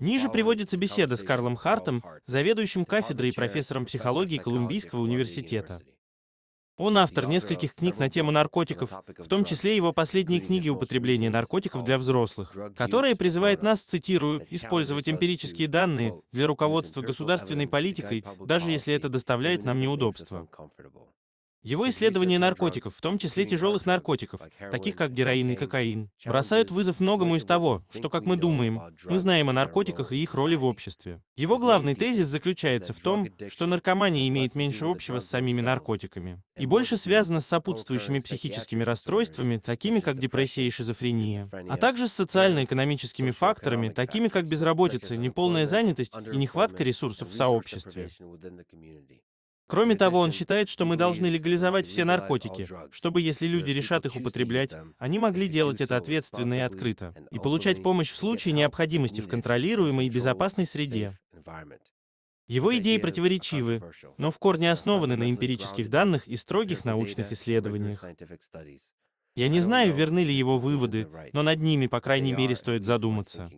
Ниже приводится беседа с Карлом Хартом, заведующим кафедрой и профессором психологии Колумбийского университета. Он автор нескольких книг на тему наркотиков, в том числе его последние книги «Употребление наркотиков для взрослых», которая призывает нас, цитирую, «использовать эмпирические данные для руководства государственной политикой, даже если это доставляет нам неудобства». Его исследования наркотиков, в том числе тяжелых наркотиков, таких как героин и кокаин, бросают вызов многому из того, что, как мы думаем, мы знаем о наркотиках и их роли в обществе. Его главный тезис заключается в том, что наркомания имеет меньше общего с самими наркотиками и больше связана с сопутствующими психическими расстройствами, такими как депрессия и шизофрения, а также с социально-экономическими факторами, такими как безработица, неполная занятость и нехватка ресурсов в сообществе. Кроме того, он считает, что мы должны легализовать все наркотики, чтобы, если люди решат их употреблять, они могли делать это ответственно и открыто, и получать помощь в случае необходимости в контролируемой и безопасной среде. Его идеи противоречивы, но в корне основаны на эмпирических данных и строгих научных исследованиях. Я не знаю, верны ли его выводы, но над ними, по крайней мере, стоит задуматься.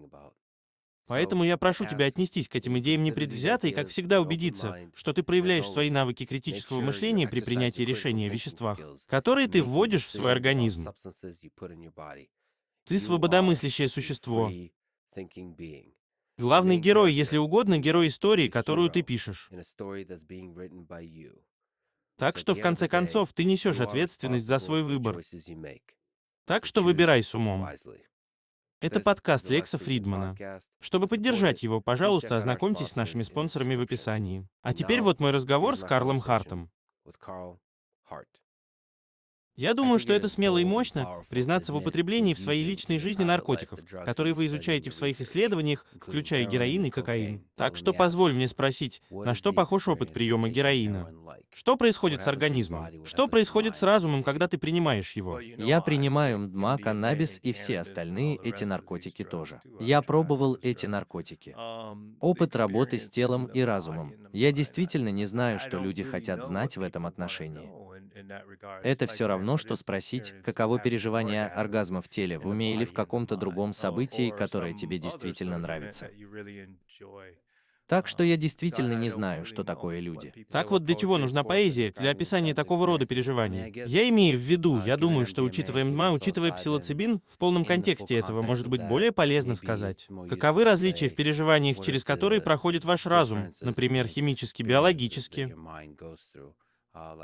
Поэтому я прошу тебя отнестись к этим идеям непредвзято и, как всегда, убедиться, что ты проявляешь свои навыки критического мышления при принятии решения о веществах, которые ты вводишь в свой организм. Ты свободомыслящее существо. Главный герой, если угодно, герой истории, которую ты пишешь. Так что, в конце концов, ты несешь ответственность за свой выбор. Так что выбирай с умом. Это подкаст Лекса Фридмана. Чтобы поддержать его, пожалуйста, ознакомьтесь с нашими спонсорами в описании. А теперь вот мой разговор с Карлом Хартом. Я думаю, что это смело и мощно признаться в употреблении в своей личной жизни наркотиков, которые вы изучаете в своих исследованиях, включая героин и кокаин. Так что позволь мне спросить, на что похож опыт приема героина? Что происходит с организмом? Что происходит с разумом, когда ты принимаешь его? Я принимаю МДМА, каннабис и все остальные эти наркотики тоже. Я пробовал эти наркотики. Um, опыт работы с телом и разумом. Я действительно не знаю, что люди хотят знать в этом отношении. Это все равно, что спросить, каково переживание оргазма в теле, в уме или в каком-то другом событии, которое тебе действительно нравится. Так uh, что я действительно не знаю, что такое люди. Так вот для чего нужна поэзия, для описания такого рода переживаний. Я имею в виду, я думаю, что учитывая МДМА, учитывая псилоцибин, в полном контексте этого может быть более полезно сказать. Каковы различия в переживаниях, через которые проходит ваш разум, например, химически, биологически? А,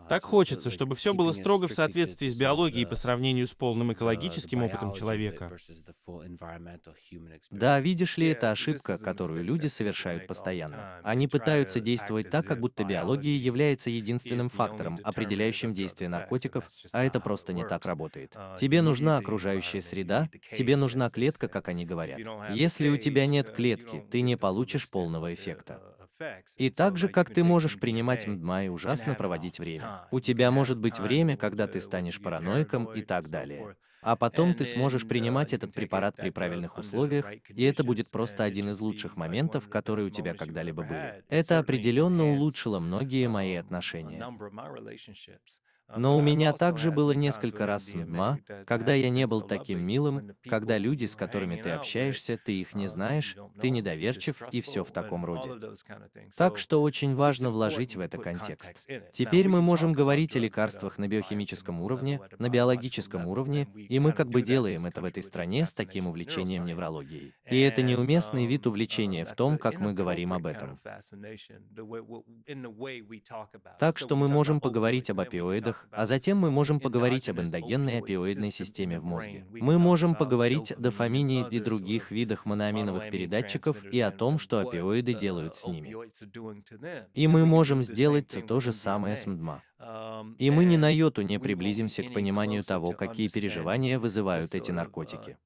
а, так хочется, чтобы все было строго в соответствии с биологией по сравнению с полным экологическим опытом человека. Да, видишь ли, это ошибка, которую люди совершают постоянно. Они пытаются действовать так, как будто биология является единственным фактором, определяющим действие наркотиков, а это просто не так работает. Uh, тебе нужна uh, окружающая среда, тебе нужна клетка, как они говорят. Если у тебя нет uh, клетки, ты не получишь полного эффекта. И так же, uh, как ты можешь принимать мдма и ужасно проводить время. У тебя может быть время, когда uh, ты станешь параноиком и так далее. А потом ты сможешь uh, принимать этот препарат при правильных условиях, и это будет просто один из лучших моментов, которые у тебя когда-либо были. Это определенно улучшило многие мои отношения. Но у меня также было несколько раз с ММА, когда я не был таким милым, когда люди, с которыми ты общаешься, ты их не знаешь, ты недоверчив и все в таком роде. Так что очень важно вложить в это контекст. Теперь мы можем говорить о лекарствах на биохимическом уровне, на биологическом уровне, и мы как бы делаем это в этой стране с таким увлечением неврологией. И это неуместный вид увлечения в том, как мы говорим об этом. Так что мы можем поговорить об опиоидах, их, а затем мы можем поговорить об эндогенной опиоидной системе в мозге. Мы можем поговорить о дофамине и других видах моноаминовых передатчиков и о том, что опиоиды делают с ними. И мы можем сделать то же самое с МДМА. И мы ни на йоту не приблизимся к пониманию того, какие переживания вызывают эти наркотики.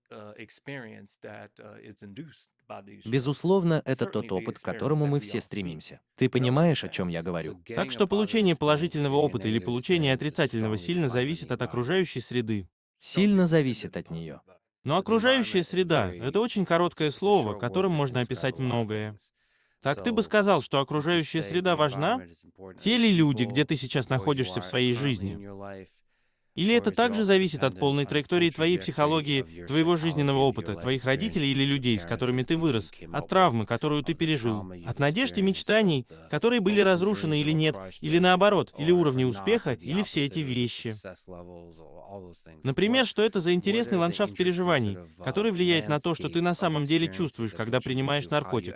Безусловно, это тот опыт, к которому мы все стремимся. Ты понимаешь, о чем я говорю? Так что получение положительного опыта или получение отрицательного сильно зависит от окружающей среды. Сильно зависит от нее. Но окружающая среда — это очень короткое слово, которым можно описать многое. Так ты бы сказал, что окружающая среда важна? Те ли люди, где ты сейчас находишься в своей жизни? Или это также зависит от полной траектории твоей психологии, твоего жизненного опыта, твоих родителей или людей, с которыми ты вырос, от травмы, которую ты пережил, от надежд и мечтаний, которые были разрушены или нет, или наоборот, или уровни успеха, или все эти вещи. Например, что это за интересный ландшафт переживаний, который влияет на то, что ты на самом деле чувствуешь, когда принимаешь наркотик.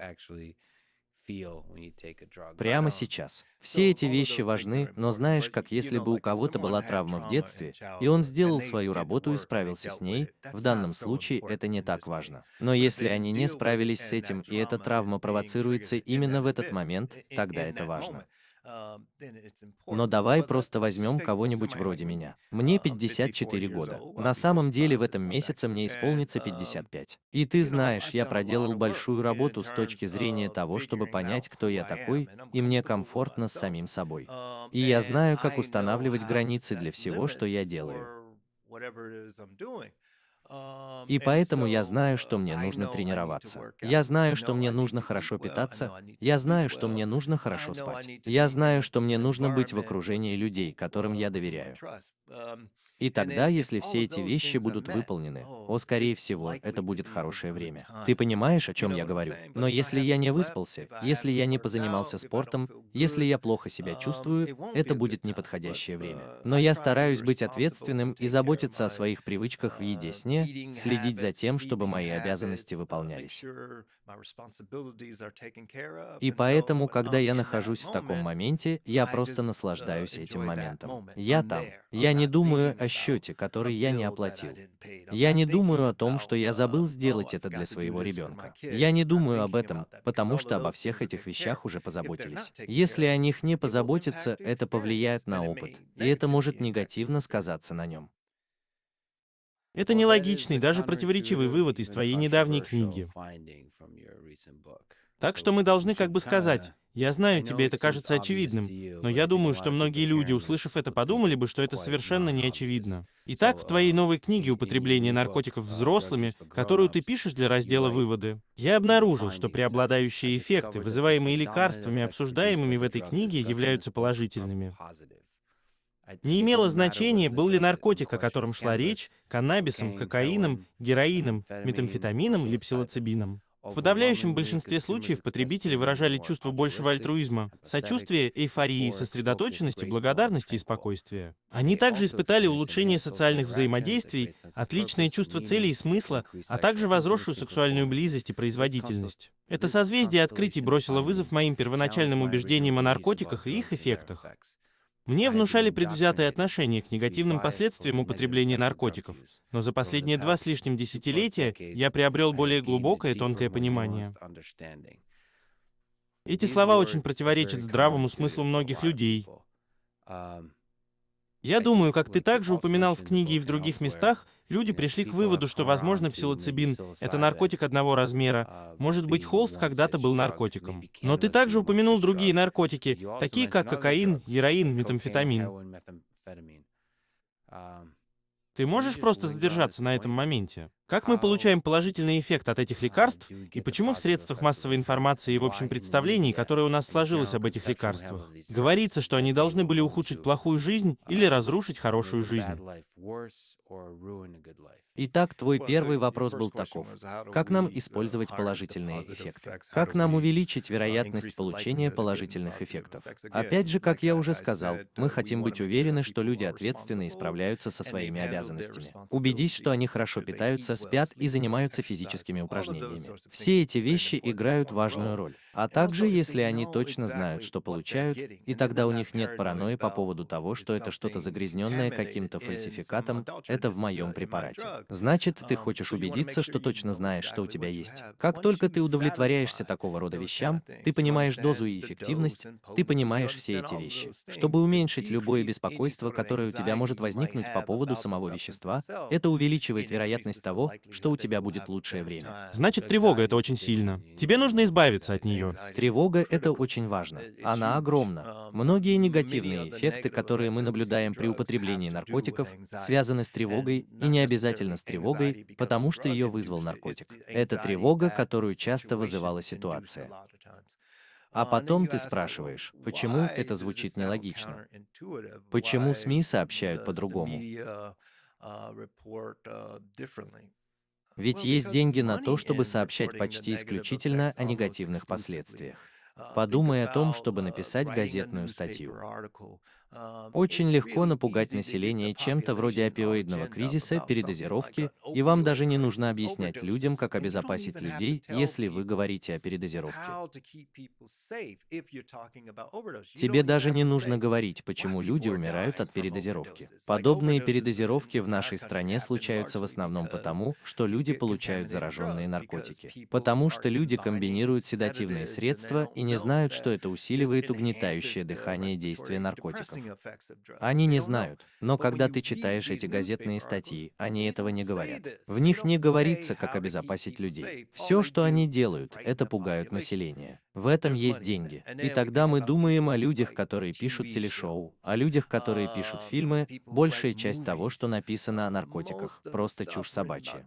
Прямо сейчас. Все эти вещи важны, но знаешь, как если бы у кого-то была травма в детстве, и он сделал свою работу и справился с ней, в данном случае это не так важно. Но если они не справились с этим, и эта травма провоцируется именно в этот момент, тогда это важно. А, Но давай uh, просто возьмем кого-нибудь вроде меня. Uh, мне 54 года. На самом деле в этом месяце мне исполнится 55. Um, и ты знаешь, я проделал большую работу с точки зрения того, чтобы понять, кто я такой, и мне комфортно с самим собой. Um, и я знаю, как устанавливать границы для всего, что я делаю. Um, И поэтому я знаю, что uh, мне нужно тренироваться. Я знаю, что мне нужно хорошо питаться. Я знаю, что мне нужно хорошо спать. Я знаю, что мне нужно быть в окружении людей, которым я um, доверяю. И тогда, если все эти вещи будут выполнены, oh, о, скорее всего, это будет хорошее время. Ты понимаешь, о чем я говорю? Но если я не выспался, если я не позанимался спортом, если я плохо себя um, чувствую, это будет неподходящее время. Uh, Но я стараюсь быть ответственным и заботиться о своих привычках в uh, еде сне, следить за тем, чтобы мои обязанности uh, выполнялись. И поэтому, когда я нахожусь в таком моменте, я просто uh, наслаждаюсь этим моментом. Я там. Я не думаю о счете, который я не оплатил. Я не думаю о том, что я uh, забыл сделать oh, это для своего ребенка. Я не думаю об этом, потому что обо всех этих вещах уже позаботились. Если о них не позаботиться, это повлияет на опыт, и это может негативно сказаться на нем. Это нелогичный, даже противоречивый вывод из твоей недавней книги. Так что мы должны как бы сказать, я знаю, тебе это кажется очевидным, но я думаю, что многие люди, услышав это, подумали бы, что это совершенно не очевидно. Итак, в твоей uh, новой книге «Употребление наркотиков взрослыми», которую ты пишешь для раздела «Выводы», я обнаружил, что преобладающие эффекты, вызываемые лекарствами, обсуждаемыми в этой книге, являются положительными. Не имело значения, был ли наркотик, о котором шла речь, каннабисом, кокаином, героином, метамфетамином или псилоцибином. В подавляющем большинстве случаев потребители выражали чувство большего альтруизма, сочувствия, эйфории, сосредоточенности, благодарности и спокойствия. Они также испытали улучшение социальных взаимодействий, отличное чувство цели и смысла, а также возросшую сексуальную близость и производительность. Это созвездие открытий бросило вызов моим первоначальным убеждениям о наркотиках и их эффектах. Мне внушали предвзятое отношение к негативным последствиям употребления наркотиков, но за последние два с лишним десятилетия я приобрел более глубокое и тонкое понимание. Эти слова очень противоречат здравому смыслу многих людей. Um, я думаю, как ты также упоминал в книге и в других местах, Люди пришли к выводу, что, возможно, псилоцибин — это наркотик одного размера. Может быть, холст когда-то был наркотиком. Но ты также упомянул другие наркотики, такие как кокаин, героин, метамфетамин. Ты можешь просто задержаться на этом моменте? Как мы получаем положительный эффект от этих лекарств и почему в средствах массовой информации и в общем представлении, которое у нас сложилось об этих лекарствах, говорится, что они должны были ухудшить плохую жизнь или разрушить хорошую жизнь? Итак, твой первый вопрос был таков. Как нам использовать положительные эффекты? Как нам увеличить вероятность получения положительных эффектов? Опять же, как я уже сказал, мы хотим быть уверены, что люди ответственно и справляются со своими обязанностями. Убедись, что они хорошо питаются, спят и занимаются физическими упражнениями. Все эти вещи играют важную роль. А также, если они точно знают, что получают, и тогда у них нет паранойи по поводу того, что это что-то загрязненное каким-то фальсификатом, это в моем препарате. Значит, ты хочешь убедиться, что точно знаешь, что у тебя есть. Как только ты удовлетворяешься такого рода вещам, ты понимаешь дозу и эффективность, ты понимаешь все эти вещи. Чтобы уменьшить любое беспокойство, которое у тебя может возникнуть по поводу самого вещества, это увеличивает вероятность того, что у тебя будет лучшее время. Значит, тревога — это очень сильно. Тебе нужно избавиться от нее. Тревога — это очень важно. Она огромна. Многие негативные эффекты, которые мы наблюдаем при употреблении наркотиков, связаны с тревогой и не обязательно с тревогой, потому что ее вызвал наркотик. Это тревога, которую часто вызывала ситуация. А потом ты спрашиваешь, почему это звучит нелогично? Почему СМИ сообщают по-другому? Ведь есть деньги на то, чтобы сообщать почти исключительно о негативных последствиях. Uh, Подумай о том, чтобы uh, написать газетную статью. А, Очень легко напугать население чем-то вроде опиоидного кризиса, передозировки, а и вам даже не нужно объяснять людям, как обезопасить людей, если вы говорите о передозировке. Тебе даже не нужно говорить, почему люди умирают от передозировки. Подобные передозировки в нашей стране случаются в основном потому, что люди получают зараженные наркотики. Потому что люди комбинируют седативные средства и не знают, что это усиливает угнетающее дыхание действия наркотиков. Они не знают, но когда ты читаешь эти газетные статьи, они этого не говорят. В них не говорится, как обезопасить людей. Все, что они делают, это пугают население. В этом есть деньги. И тогда мы думаем о людях, которые пишут телешоу, о людях, которые uh, пишут фильмы. Большая часть того, что написано о наркотиках, просто чушь собачья.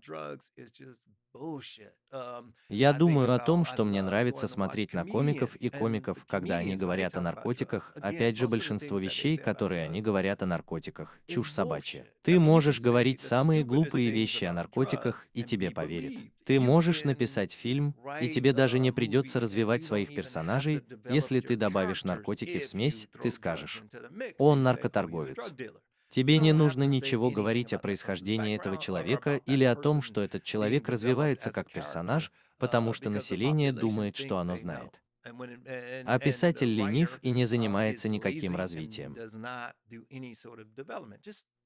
Эм, Я а думаю о а, том, что мне а, нравится смотреть на комиков и э, комиков, когда они говорят о наркотиках. Опять же, большинство вещей, которые они говорят о наркотиках, чушь собачья. Ты можешь говорить самые глупые вещи о наркотиках, и эм, тебе поверят. Ты можешь написать фильм, и тебе даже не придется развивать своих персонажей, если ты добавишь наркотики в смесь, ты скажешь, он наркоторговец. Тебе не нужно ничего говорить о происхождении этого человека или о том, что этот человек развивается как персонаж, потому что население думает, что оно знает. А писатель ленив и не занимается никаким развитием.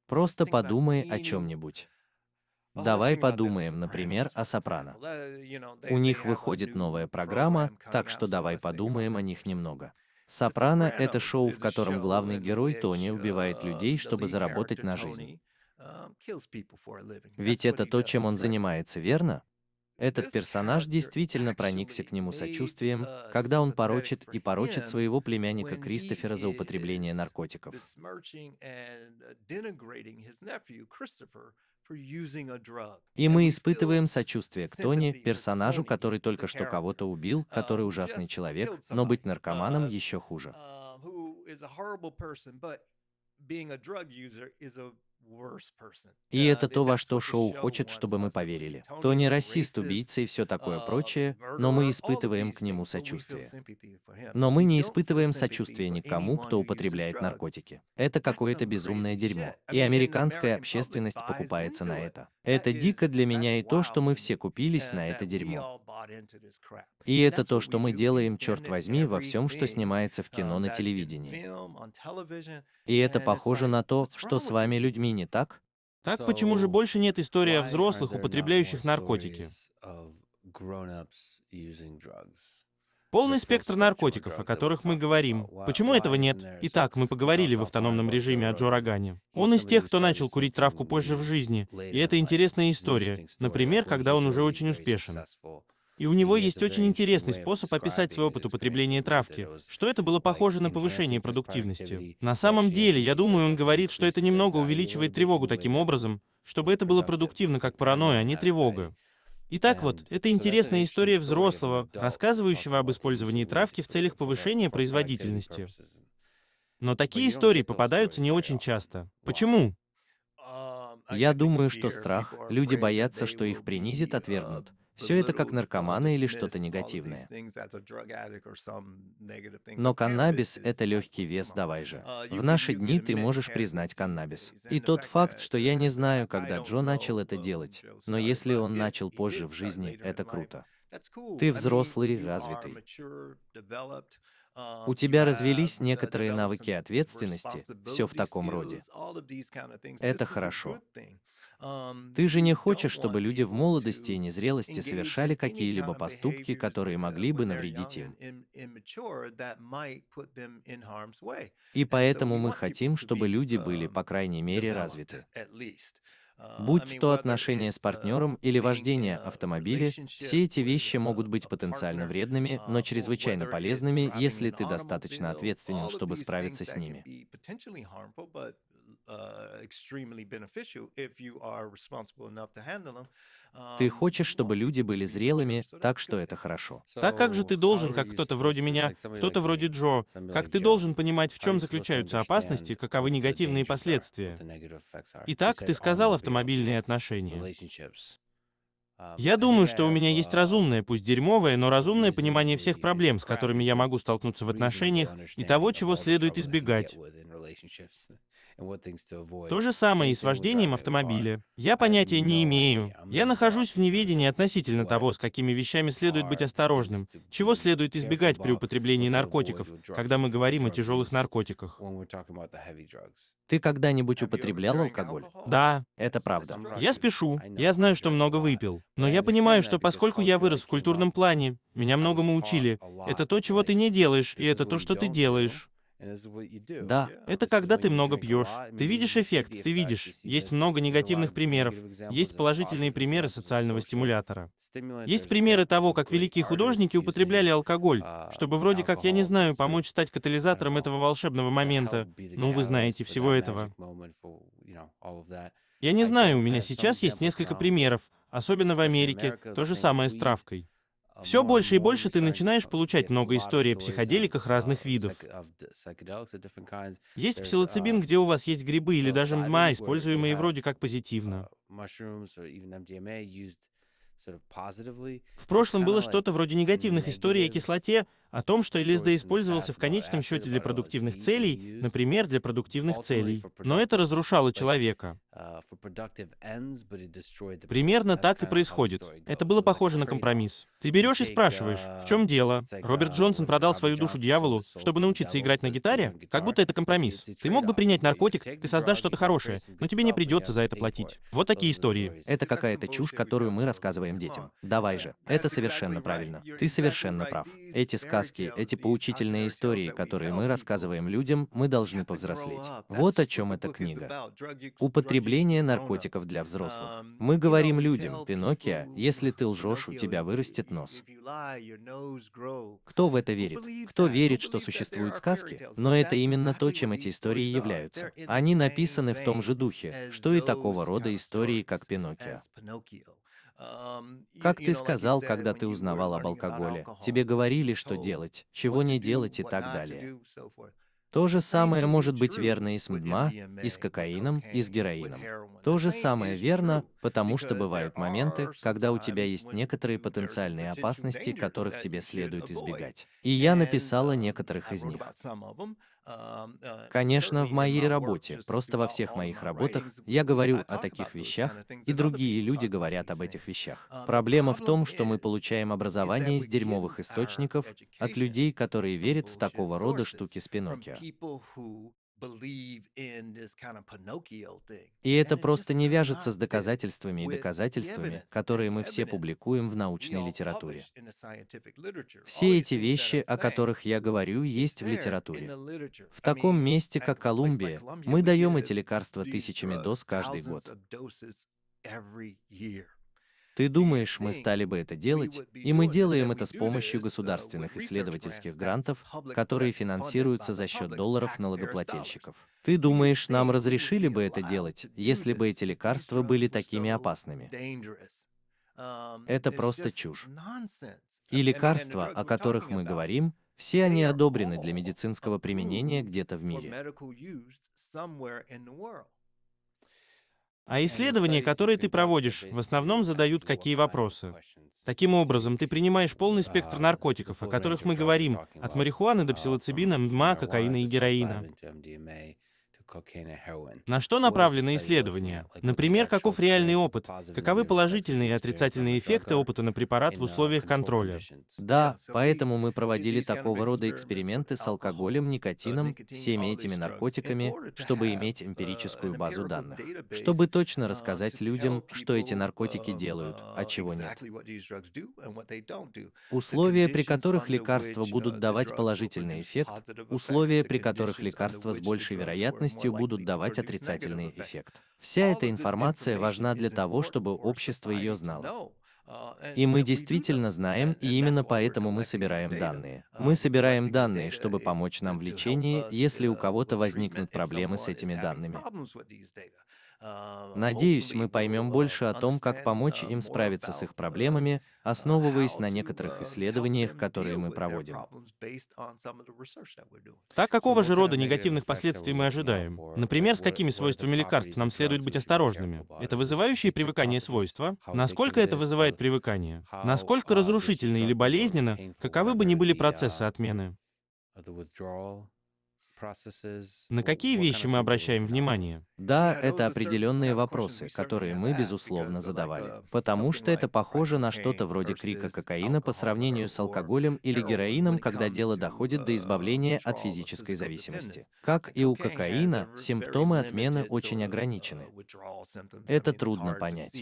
Просто подумай о чем-нибудь. Давай подумаем, например, о «Сопрано». У них выходит новая программа, так что давай подумаем о них немного. «Сопрано» — это шоу, в котором главный герой Тони убивает э, людей, чтобы заработать на жизнь. Э, Ведь это то, чем он занимается, верно? Этот персонаж действительно проникся к нему сочувствием, когда он порочит и порочит своего племянника Кристофера за употребление наркотиков. И мы испытываем сочувствие к Тони, персонажу, который только что кого-то убил, um, который ужасный человек, но быть наркоманом uh, еще хуже. Um, и это то, во что шоу хочет, чтобы мы поверили. Тони расист, убийца и все такое uh, прочее, но мы испытываем к нему сочувствие. Но мы не испытываем сочувствия никому, кто употребляет наркотики. Это какое-то безумное дерьмо. И американская общественность покупается на это. Это дико для меня и то, что мы все купились на это дерьмо. И это то, что мы делаем, черт возьми, во всем, что снимается в uh, кино на телевидении. И это похоже на то, что с вами людьми не так? Так почему же больше нет истории о взрослых, употребляющих наркотики? Полный спектр наркотиков, о которых мы говорим. Почему этого нет? Итак, мы поговорили в автономном режиме о Джо Рогане. Он из тех, кто начал курить травку позже в жизни. И это интересная история. Например, когда он уже очень успешен. И у него есть очень интересный способ описать свой опыт употребления травки, что это было похоже на повышение продуктивности. На самом деле, я думаю, он говорит, что это немного увеличивает тревогу таким образом, чтобы это было продуктивно как паранойя, а не тревога. Итак вот, ну, это интересная история взрослого, рассказывающего об использовании травки в целях повышения производительности. Но такие истории попадаются не очень часто. Почему? Um, я думаю, что страх, люди боятся, что их принизят, отвергнут. Um, все это как наркоманы или что-то негативное. Но каннабис — это легкий вес, давай же. В наши дни ты можешь признать каннабис. И тот факт, что я не знаю, когда Джо начал это делать, но если он начал позже в жизни, это круто. Ты взрослый, развитый. У тебя развелись некоторые навыки ответственности, все в таком роде. Это хорошо. Ты же не хочешь, чтобы люди в молодости и незрелости э, совершали какие-либо поступки, которые могли бы навредить им. И поэтому мы хотим, чтобы люди были, um, по крайней мере, развиты. Uh, Будь то отношения с uh, партнером или вождение uh, автомобиля, все эти вещи могут быть потенциально вредными, но чрезвычайно полезными, если ты достаточно ответственен, чтобы справиться с ними. Ты um, хочешь, чтобы люди были зрелыми, так что это хорошо. Так как же ты должен, как кто-то вроде меня, кто-то вроде Джо, как ты должен понимать, в чем заключаются опасности, каковы негативные последствия? Итак, ты сказал автомобильные отношения. Um, я думаю, что у меня есть uh, разумное, пусть дерьмовое, но разумное понимание всех проблем, с которыми я могу столкнуться в отношениях, и того, чего следует избегать. То же самое и с вождением автомобиля. Я понятия не имею. Я нахожусь в неведении относительно того, с какими вещами следует быть осторожным, чего следует избегать при употреблении наркотиков, когда мы говорим о тяжелых наркотиках. Ты когда-нибудь употреблял алкоголь? Да. Это правда. Я спешу. Я знаю, что много выпил. Но я понимаю, что поскольку я вырос в культурном плане, меня многому учили. Это то, чего ты не делаешь, и это то, что ты делаешь. Да, это когда ты много пьешь. Ты видишь эффект, ты видишь. Есть много негативных примеров. Есть положительные примеры социального стимулятора. Есть примеры того, как великие художники употребляли алкоголь, uh, чтобы вроде как, я не знаю, помочь стать катализатором этого uh, волшебного момента. Ну, вы знаете всего этого. Я не знаю, у меня сейчас есть несколько примеров, особенно в Америке, то же самое с травкой. Все больше и больше ты начинаешь получать много историй о психоделиках разных видов. Есть псилоцибин, uh, где у вас есть грибы или даже МДМА, используемые вроде как uh, позитивно. Uh, В прошлом было что-то вроде негативных историй о кислоте, о том, что LSD использовался в конечном счете для продуктивных целей, например, для продуктивных целей. Но это разрушало человека. Uh, Примерно так и происходит. Это было похоже на компромисс. Ты берешь и спрашиваешь, в чем uh, дело? Роберт uh, Джонсон продал свою душу дьяволу, чтобы научиться играть на гитаре? Как будто это компромисс. Ты мог бы принять наркотик, ты создашь что-то хорошее, но тебе не придется за это платить. Вот такие истории. Это какая-то чушь, которую мы рассказываем детям. Давай же. Это совершенно правильно. Ты совершенно прав. Эти сказки сказки, эти поучительные истории, которые мы рассказываем людям, мы должны повзрослеть. Вот о чем эта книга. Употребление наркотиков для взрослых. Мы говорим людям, Пиноккио, если ты лжешь, у тебя вырастет нос. Кто в это верит? Кто верит, что существуют сказки? Но это именно то, чем эти истории являются. Они написаны в том же духе, что и такого рода истории, как Пиноккио. Как ты сказал, когда ты узнавал об алкоголе, тебе говорили, что делать, чего не делать и так далее. То же самое может быть верно и с МДМА, и с кокаином, и с героином. То же самое верно, потому что бывают моменты, когда у тебя есть некоторые потенциальные опасности, которых тебе следует избегать. И я написала uh, некоторых из них. Э, Конечно, в моей работе, просто во всех моих работах, я говорю о таких вещах, и другие люди говорят об этих вещах. Проблема в том, что мы получаем образование из дерьмовых uh, источников, от людей, которые верят в такого рода штуки с Пиноккио. И это просто не вяжется с доказательствами и доказательствами, которые мы все публикуем в научной литературе. Все эти вещи, о которых я говорю, есть в литературе. В таком месте, как Колумбия, мы даем эти лекарства тысячами доз каждый год. Ты думаешь, мы стали бы это делать, и мы делаем это с помощью государственных исследовательских грантов, которые финансируются за счет долларов налогоплательщиков. Ты думаешь, нам разрешили бы это делать, если бы эти лекарства были такими опасными? Это просто чушь. И лекарства, о которых мы говорим, все они одобрены для медицинского применения где-то в мире. А исследования, которые ты проводишь, в основном задают какие вопросы? Таким образом, ты принимаешь полный спектр наркотиков, о которых мы говорим, от марихуаны до псилоцибина, МДМА, кокаина и героина. На что направлены uh, исследования? Например, каков реальный опыт? Каковы положительные и отрицательные эффекты опыта на препарат в uh, условиях контроля? Да, поэтому мы проводили такого рода эксперименты с алкоголем, никотином, всеми этими наркотиками, чтобы иметь uh, эмпирическую базу данных. Чтобы точно рассказать людям, что эти наркотики делают, а чего нет. Условия, при которых лекарства будут давать положительный эффект, условия, при которых лекарства с большей вероятностью вероятностью будут давать отрицательный эффект. Вся эта информация важна для того, чтобы общество ее знало. Uh, и мы действительно знаем, и именно поэтому мы собираем данные. Uh, мы собираем данные, чтобы помочь нам в лечении, если у uh, кого-то возникнут проблемы с этими данными. Э, Надеюсь, мы поймем больше о том, как помочь э, им справиться с их э, проблемами, основываясь на некоторых исследованиях, которые мы проводим. Так какого же рода негативных последствий мы ожидаем? Например, с какими свойствами лекарств нам следует быть осторожными? Это вызывающие привыкание свойства? Насколько это вызывает uh, привыкание? Насколько uh, разрушительно или болезненно, каковы бы ни были процессы uh, отмены? На какие вещи мы обращаем внимание? Да, это определенные вопросы, которые мы, безусловно, задавали. Uh, Потому что это похоже на что-то вроде крика кокаина по сравнению с алкоголем или героином, когда дело доходит до uh, избавления от физической зависимости. Как и у кокаина, симптомы отмены очень uh, ограничены. Это трудно понять.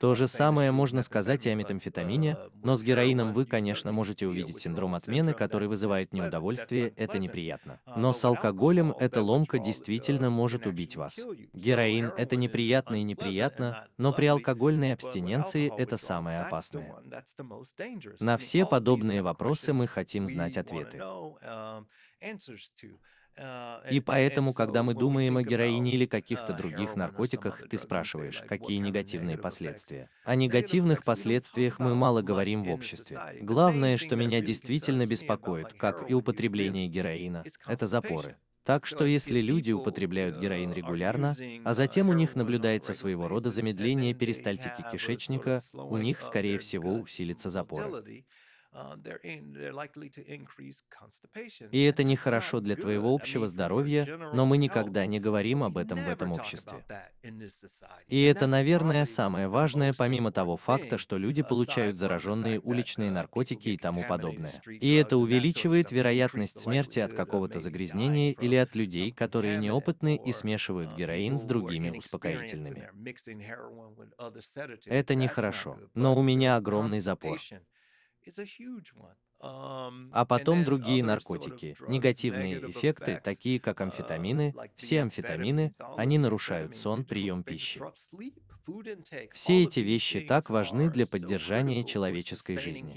То же самое можно сказать и о метамфетамине, но с героином вы, конечно, можете увидеть синдром отмены, который вызывает неудовольствие, это неприятно. Но с алкоголем эта ломка действительно может убить вас. Героин – это неприятно и неприятно, но при алкогольной абстиненции это самое опасное. На все подобные вопросы мы хотим знать ответы. Э, и поэтому, когда мы думаем о героине или каких-то э, других а наркотиках, ты спрашиваешь, какие негативные последствия. О негативных ну, последствиях мы мало говорим в обществе. Главное, что меня действительно беспокоит, как и употребление героина, это запоры. Так что если люди употребляют uh, героин регулярно, а uh, затем у них наблюдается своего рода замедление перистальтики кишечника, у них, скорее всего, усилится запор. А, и это нехорошо для твоего общего здоровья, но мы никогда не говорим об этом в этом обществе. И это, наверное, самое важное, помимо того факта, что люди получают зараженные уличные uh, наркотики и тому подобное. И это увеличивает вероятность смерти от какого-то загрязнения или от людей, которые неопытны и смешивают uh, героин с другими успокоительными. Это нехорошо. Но у меня огромный запор а потом другие наркотики. Негативные эффекты, такие как uh, амфетамины, все амфетамины, они нарушают сон, прием пищи. Все эти вещи так важны для поддержания человеческой жизни.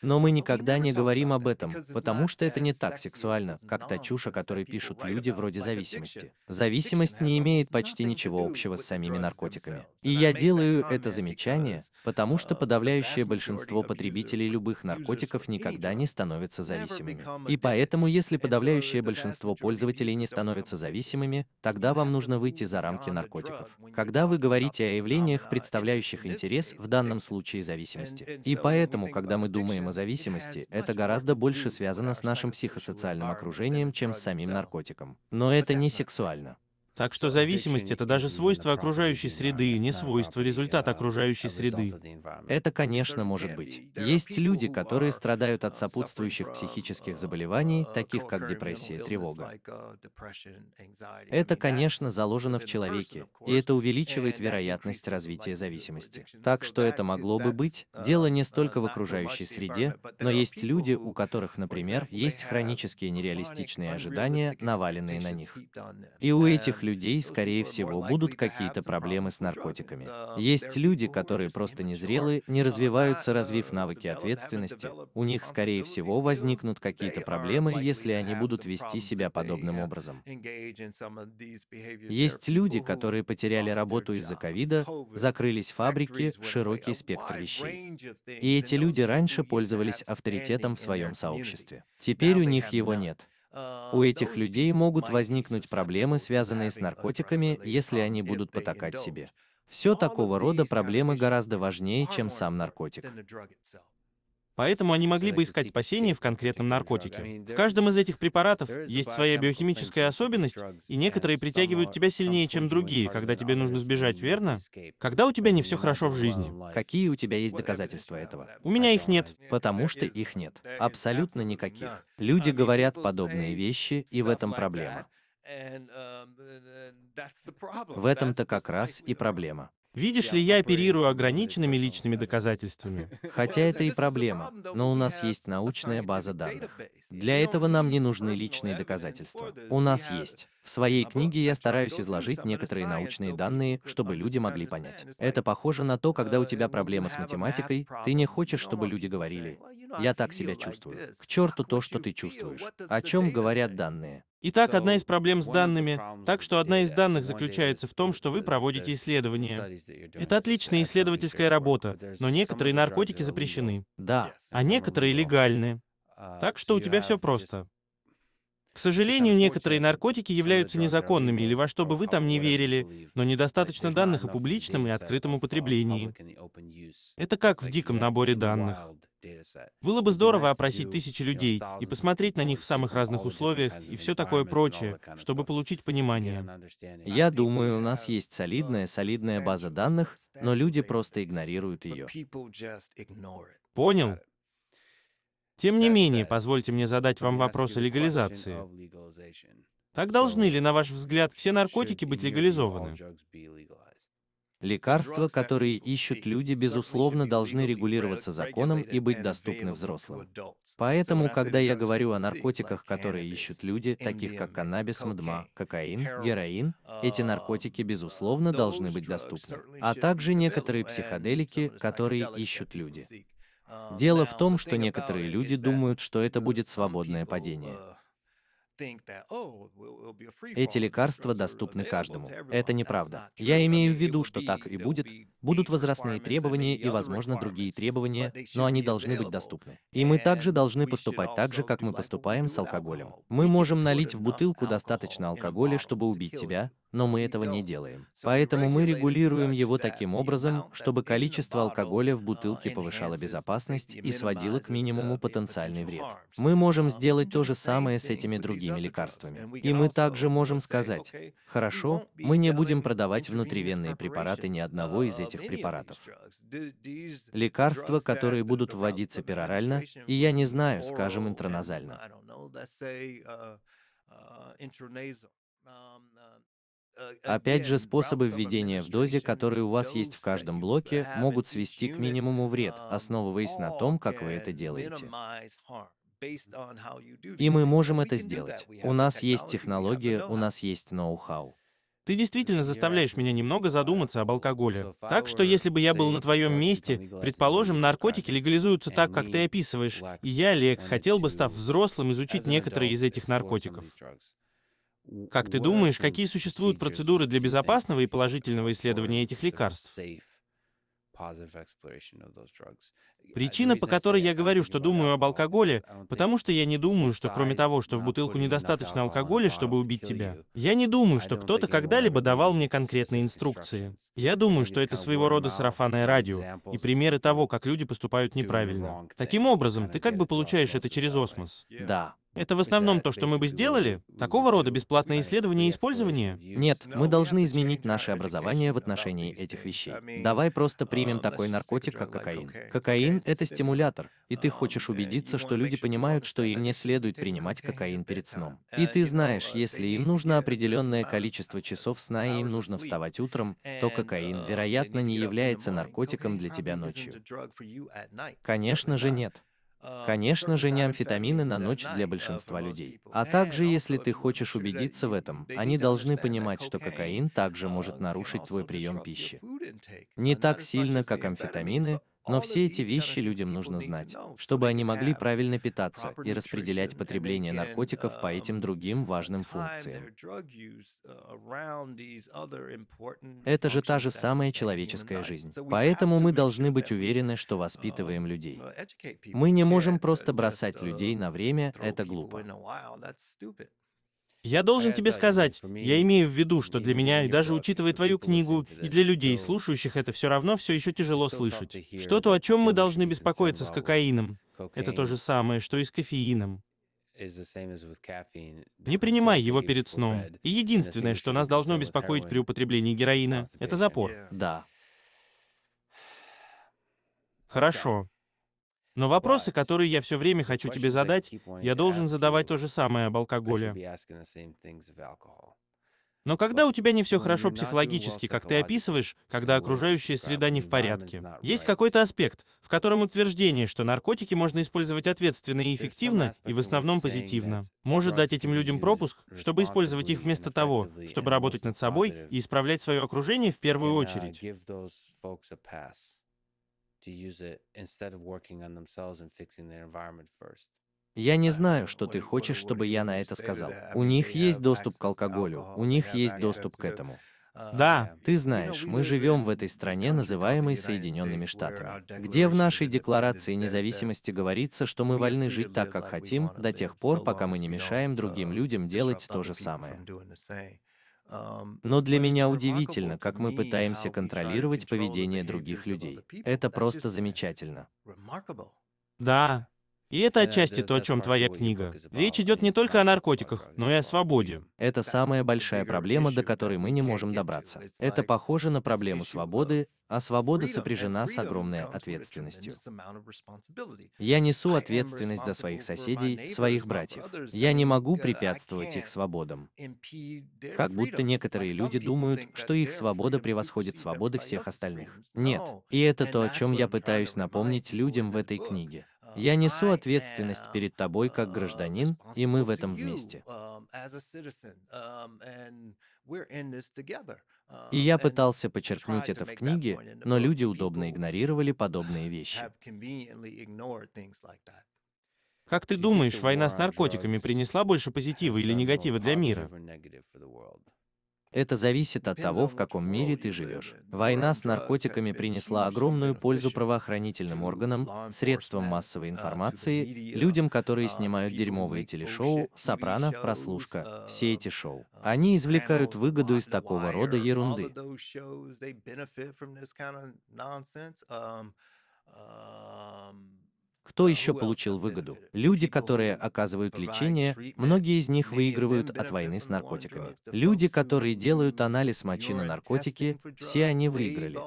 Но мы никогда не говорим об этом, потому что это не так сексуально, как та чушь, о которой пишут люди вроде зависимости. Зависимость не имеет почти ничего общего с самими наркотиками. И я делаю это замечание, потому что подавляющее большинство потребителей любых наркотиков никогда не становятся зависимыми. И поэтому, если подавляющее большинство пользователей не становятся зависимыми, тогда вам нужно выйти за рамки наркотиков. Когда вы говорите о явлениях, представляющих интерес, в данном случае зависимости. И поэтому, когда мы думаем взаимозависимости, это гораздо больше связано с нашим психосоциальным окружением, чем с самим наркотиком. Но это не сексуально. Так что э, зависимость — это даже свойство окружающей среды, не свойство результата окружающей среды. Это, конечно, может быть. Есть люди, которые страдают от сопутствующих психических заболеваний, таких как депрессия и тревога. Это, конечно, заложено в человеке, и это увеличивает вероятность развития зависимости. Так что это могло бы быть. Дело не столько в окружающей среде, но есть люди, у которых, например, есть хронические нереалистичные ожидания, наваленные на них. И у этих людей людей, скорее всего, будут какие-то проблемы с наркотиками. Есть люди, которые просто незрелы, не развиваются, развив навыки ответственности. У них, скорее всего, возникнут какие-то проблемы, если они будут вести себя подобным образом. Есть люди, которые потеряли работу из-за ковида, закрылись фабрики, широкий спектр вещей. И эти люди раньше пользовались авторитетом в своем сообществе. Теперь у них его нет. А, У этих людей могут возникнуть проблемы, связанные с наркотиками, если они будут потакать себе. Все такого рода проблемы гораздо важнее, чем сам наркотик. Поэтому они могли бы искать спасение в конкретном наркотике. В каждом из этих препаратов есть своя биохимическая особенность, и некоторые притягивают тебя сильнее, чем другие, когда тебе нужно сбежать, верно? Когда у тебя не все хорошо в жизни. Какие у тебя есть доказательства этого? У меня их нет. Потому что их нет. Абсолютно никаких. Люди говорят подобные вещи, и в этом проблема. Um, в этом-то как раз и проблема. Видишь ли, я оперирую ограниченными личными доказательствами. Хотя это и проблема, но у нас есть научная база данных. Для этого нам не нужны личные доказательства. У нас есть. В своей книге я стараюсь изложить некоторые научные данные, чтобы люди могли понять. Это похоже на то, когда у тебя проблема с математикой, ты не хочешь, чтобы люди говорили, я так себя чувствую. К черту то, что ты чувствуешь. О чем говорят данные? Итак, одна из проблем с данными, так что одна из данных заключается в том, что вы проводите исследования. Это отличная исследовательская работа, но некоторые наркотики запрещены. Да. А некоторые легальны. Uh, так что у тебя все просто. К сожалению, некоторые наркотики являются незаконными, или во что бы вы там не верили, но недостаточно данных о публичном и открытом употреблении. Это как в диком наборе данных. Было бы здорово опросить тысячи людей и посмотреть на них в самых разных условиях и все такое прочее, чтобы получить понимание. Я думаю, у нас есть солидная, солидная база данных, но люди просто игнорируют ее. Понял. Тем не менее, позвольте мне задать вам вопрос о легализации. Так должны ли, на ваш взгляд, все наркотики быть легализованы? Лекарства, которые ищут люди, безусловно, должны регулироваться законом и быть доступны взрослым. Поэтому, когда я говорю о наркотиках, которые ищут люди, таких как каннабис, мдма, кокаин, героин, эти uh, наркотики, uh, безусловно, должны быть доступны. А также некоторые психоделики, которые ищут люди. Uh, Дело в том, что некоторые люди думают, что это будет свободное падение. Oh, Эти лекарства доступны каждому. Это неправда. Я имею в виду, что так и будет. Будут возрастные требования и, возможно, другие требования, но они должны быть доступны. И мы также должны поступать так же, как мы поступаем с алкоголем. Мы можем налить в бутылку достаточно алкоголя, чтобы убить тебя, но мы этого не делаем. Поэтому мы регулируем его таким образом, чтобы количество алкоголя в uh, бутылке повышало безопасность и сводило к минимуму потенциальный вред. Мы можем сделать то же самое с этими другими другими лекарствами. И мы также можем сказать, хорошо, мы не будем продавать внутривенные препараты ни одного из uh, этих препаратов. Лекарства, которые будут вводиться перорально, и я не знаю, скажем, uh, интраназально. Uh, um, Опять же, способы введения в дозе, которые у вас есть в каждом блоке, могут свести к минимуму вред, um, основываясь на том, как вы это делаете. И мы можем это сделать. У нас есть технология, у нас есть ноу-хау. Ты действительно заставляешь меня немного задуматься об алкоголе. Так что, если бы я был на твоем месте, предположим, наркотики легализуются так, как ты описываешь, и я, Лекс, хотел бы, став взрослым, изучить некоторые из этих наркотиков. Как ты думаешь, какие существуют процедуры для безопасного и положительного исследования этих лекарств? Причина, по которой я говорю, что думаю об алкоголе, потому что я не думаю, что кроме того, что в бутылку недостаточно алкоголя, чтобы убить тебя, я не думаю, что кто-то когда-либо давал мне конкретные инструкции. Я думаю, что это своего рода сарафанное радио и примеры того, как люди поступают неправильно. Таким образом, ты как бы получаешь это через осмос. Да. Это в основном то, что мы бы сделали? Такого рода бесплатное исследование и использование? Нет, мы должны изменить наше образование в отношении этих вещей. Давай просто примем такой наркотик, как кокаин. Кокаин — это стимулятор, и ты хочешь убедиться, что люди понимают, что им не следует принимать кокаин перед сном. И ты знаешь, если им нужно определенное количество часов сна и им нужно вставать утром, то кокаин, вероятно, не является наркотиком для тебя ночью. Конечно же нет. А, Конечно же, не амфетамины на ночь для большинства людей. А также, если ты хочешь убедиться в этом, они должны понимать, что кокаин также uh, может нарушить твой прием пищи. Не так сильно, как амфетамины, но все эти вещи людям нужно знать, чтобы они могли правильно питаться и распределять потребление наркотиков по этим другим важным функциям. Это же та же самая человеческая жизнь. Поэтому мы должны быть уверены, что воспитываем людей. Мы не можем просто бросать людей на время, это глупо. Я должен тебе сказать, я имею в виду, что для меня, и даже учитывая твою книгу, и для людей, слушающих это, все равно все еще тяжело слышать. Что-то, о чем мы должны беспокоиться с кокаином, это то же самое, что и с кофеином. Не принимай его перед сном. И единственное, что нас должно беспокоить при употреблении героина, это запор. Да. Хорошо. Но вопросы, которые я все время хочу тебе задать, я должен задавать то же самое об алкоголе. Но когда у тебя не все хорошо психологически, как ты описываешь, когда окружающая среда не в порядке, есть какой-то аспект, в котором утверждение, что наркотики можно использовать ответственно и эффективно, и в основном позитивно, может дать этим людям пропуск, чтобы использовать их вместо того, чтобы работать над собой и исправлять свое окружение в первую uh, очередь to use it instead of working on themselves and fixing their environment first. Я не знаю, что ты хочешь, чтобы я на это сказал. У них есть доступ к алкоголю, у них есть доступ к этому. Uh, да. Ты знаешь, мы живем в этой стране, называемой Соединенными Штатами, где в нашей Декларации независимости говорится, что мы вольны жить так, как хотим, до тех пор, пока мы не мешаем uh, другим людям делать то же самое. Но для меня удивительно, как мы пытаемся контролировать поведение других людей. Это просто замечательно. Да, и это э, отчасти то, о чем твоя книга. Речь идет не только о наркотиках, но и о свободе. Это самая большая проблема, до которой мы не можем добраться. Это похоже на проблему свободы, а свобода сопряжена с огромной ответственностью. Я несу ответственность за своих соседей, своих братьев. Я не могу uh, препятствовать их свободам. Как будто некоторые люди думают, что их свобода превосходит свободы всех остальных. Нет. И это то, о чем я пытаюсь напомнить людям в этой книге. Я несу ответственность перед тобой как гражданин, и мы в этом вместе. И я пытался подчеркнуть это в книге, но люди удобно игнорировали подобные вещи. Как ты думаешь, война с наркотиками принесла больше позитива или негатива для мира? Это зависит от того, в каком мире ты живешь. Война с наркотиками принесла огромную пользу правоохранительным органам, средствам uh, массовой информации, людям, которые uh, снимают дерьмовые телешоу, «Сопрано», «Прослушка», все uh, эти шоу. Они извлекают выгоду из такого рода ерунды. Um... um кто еще получил выгоду? Люди, которые оказывают лечение, многие из них выигрывают от войны с наркотиками. Люди, которые делают анализ мочи на наркотики, все они выиграли.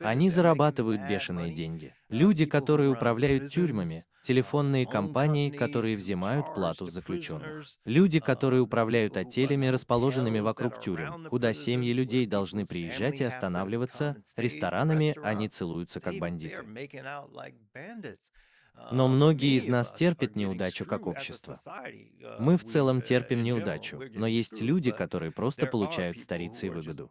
Они зарабатывают бешеные деньги. Люди, которые управляют тюрьмами, телефонные компании, которые взимают плату заключенных. Люди, которые управляют отелями, расположенными вокруг тюрем, куда семьи людей должны приезжать и останавливаться, ресторанами они целуются как бандиты. Но а, многие из нас а, терпят неудачу как общество. Э, мы в целом терпим неудачу, но есть люди, которые просто получают старицы и выгоду.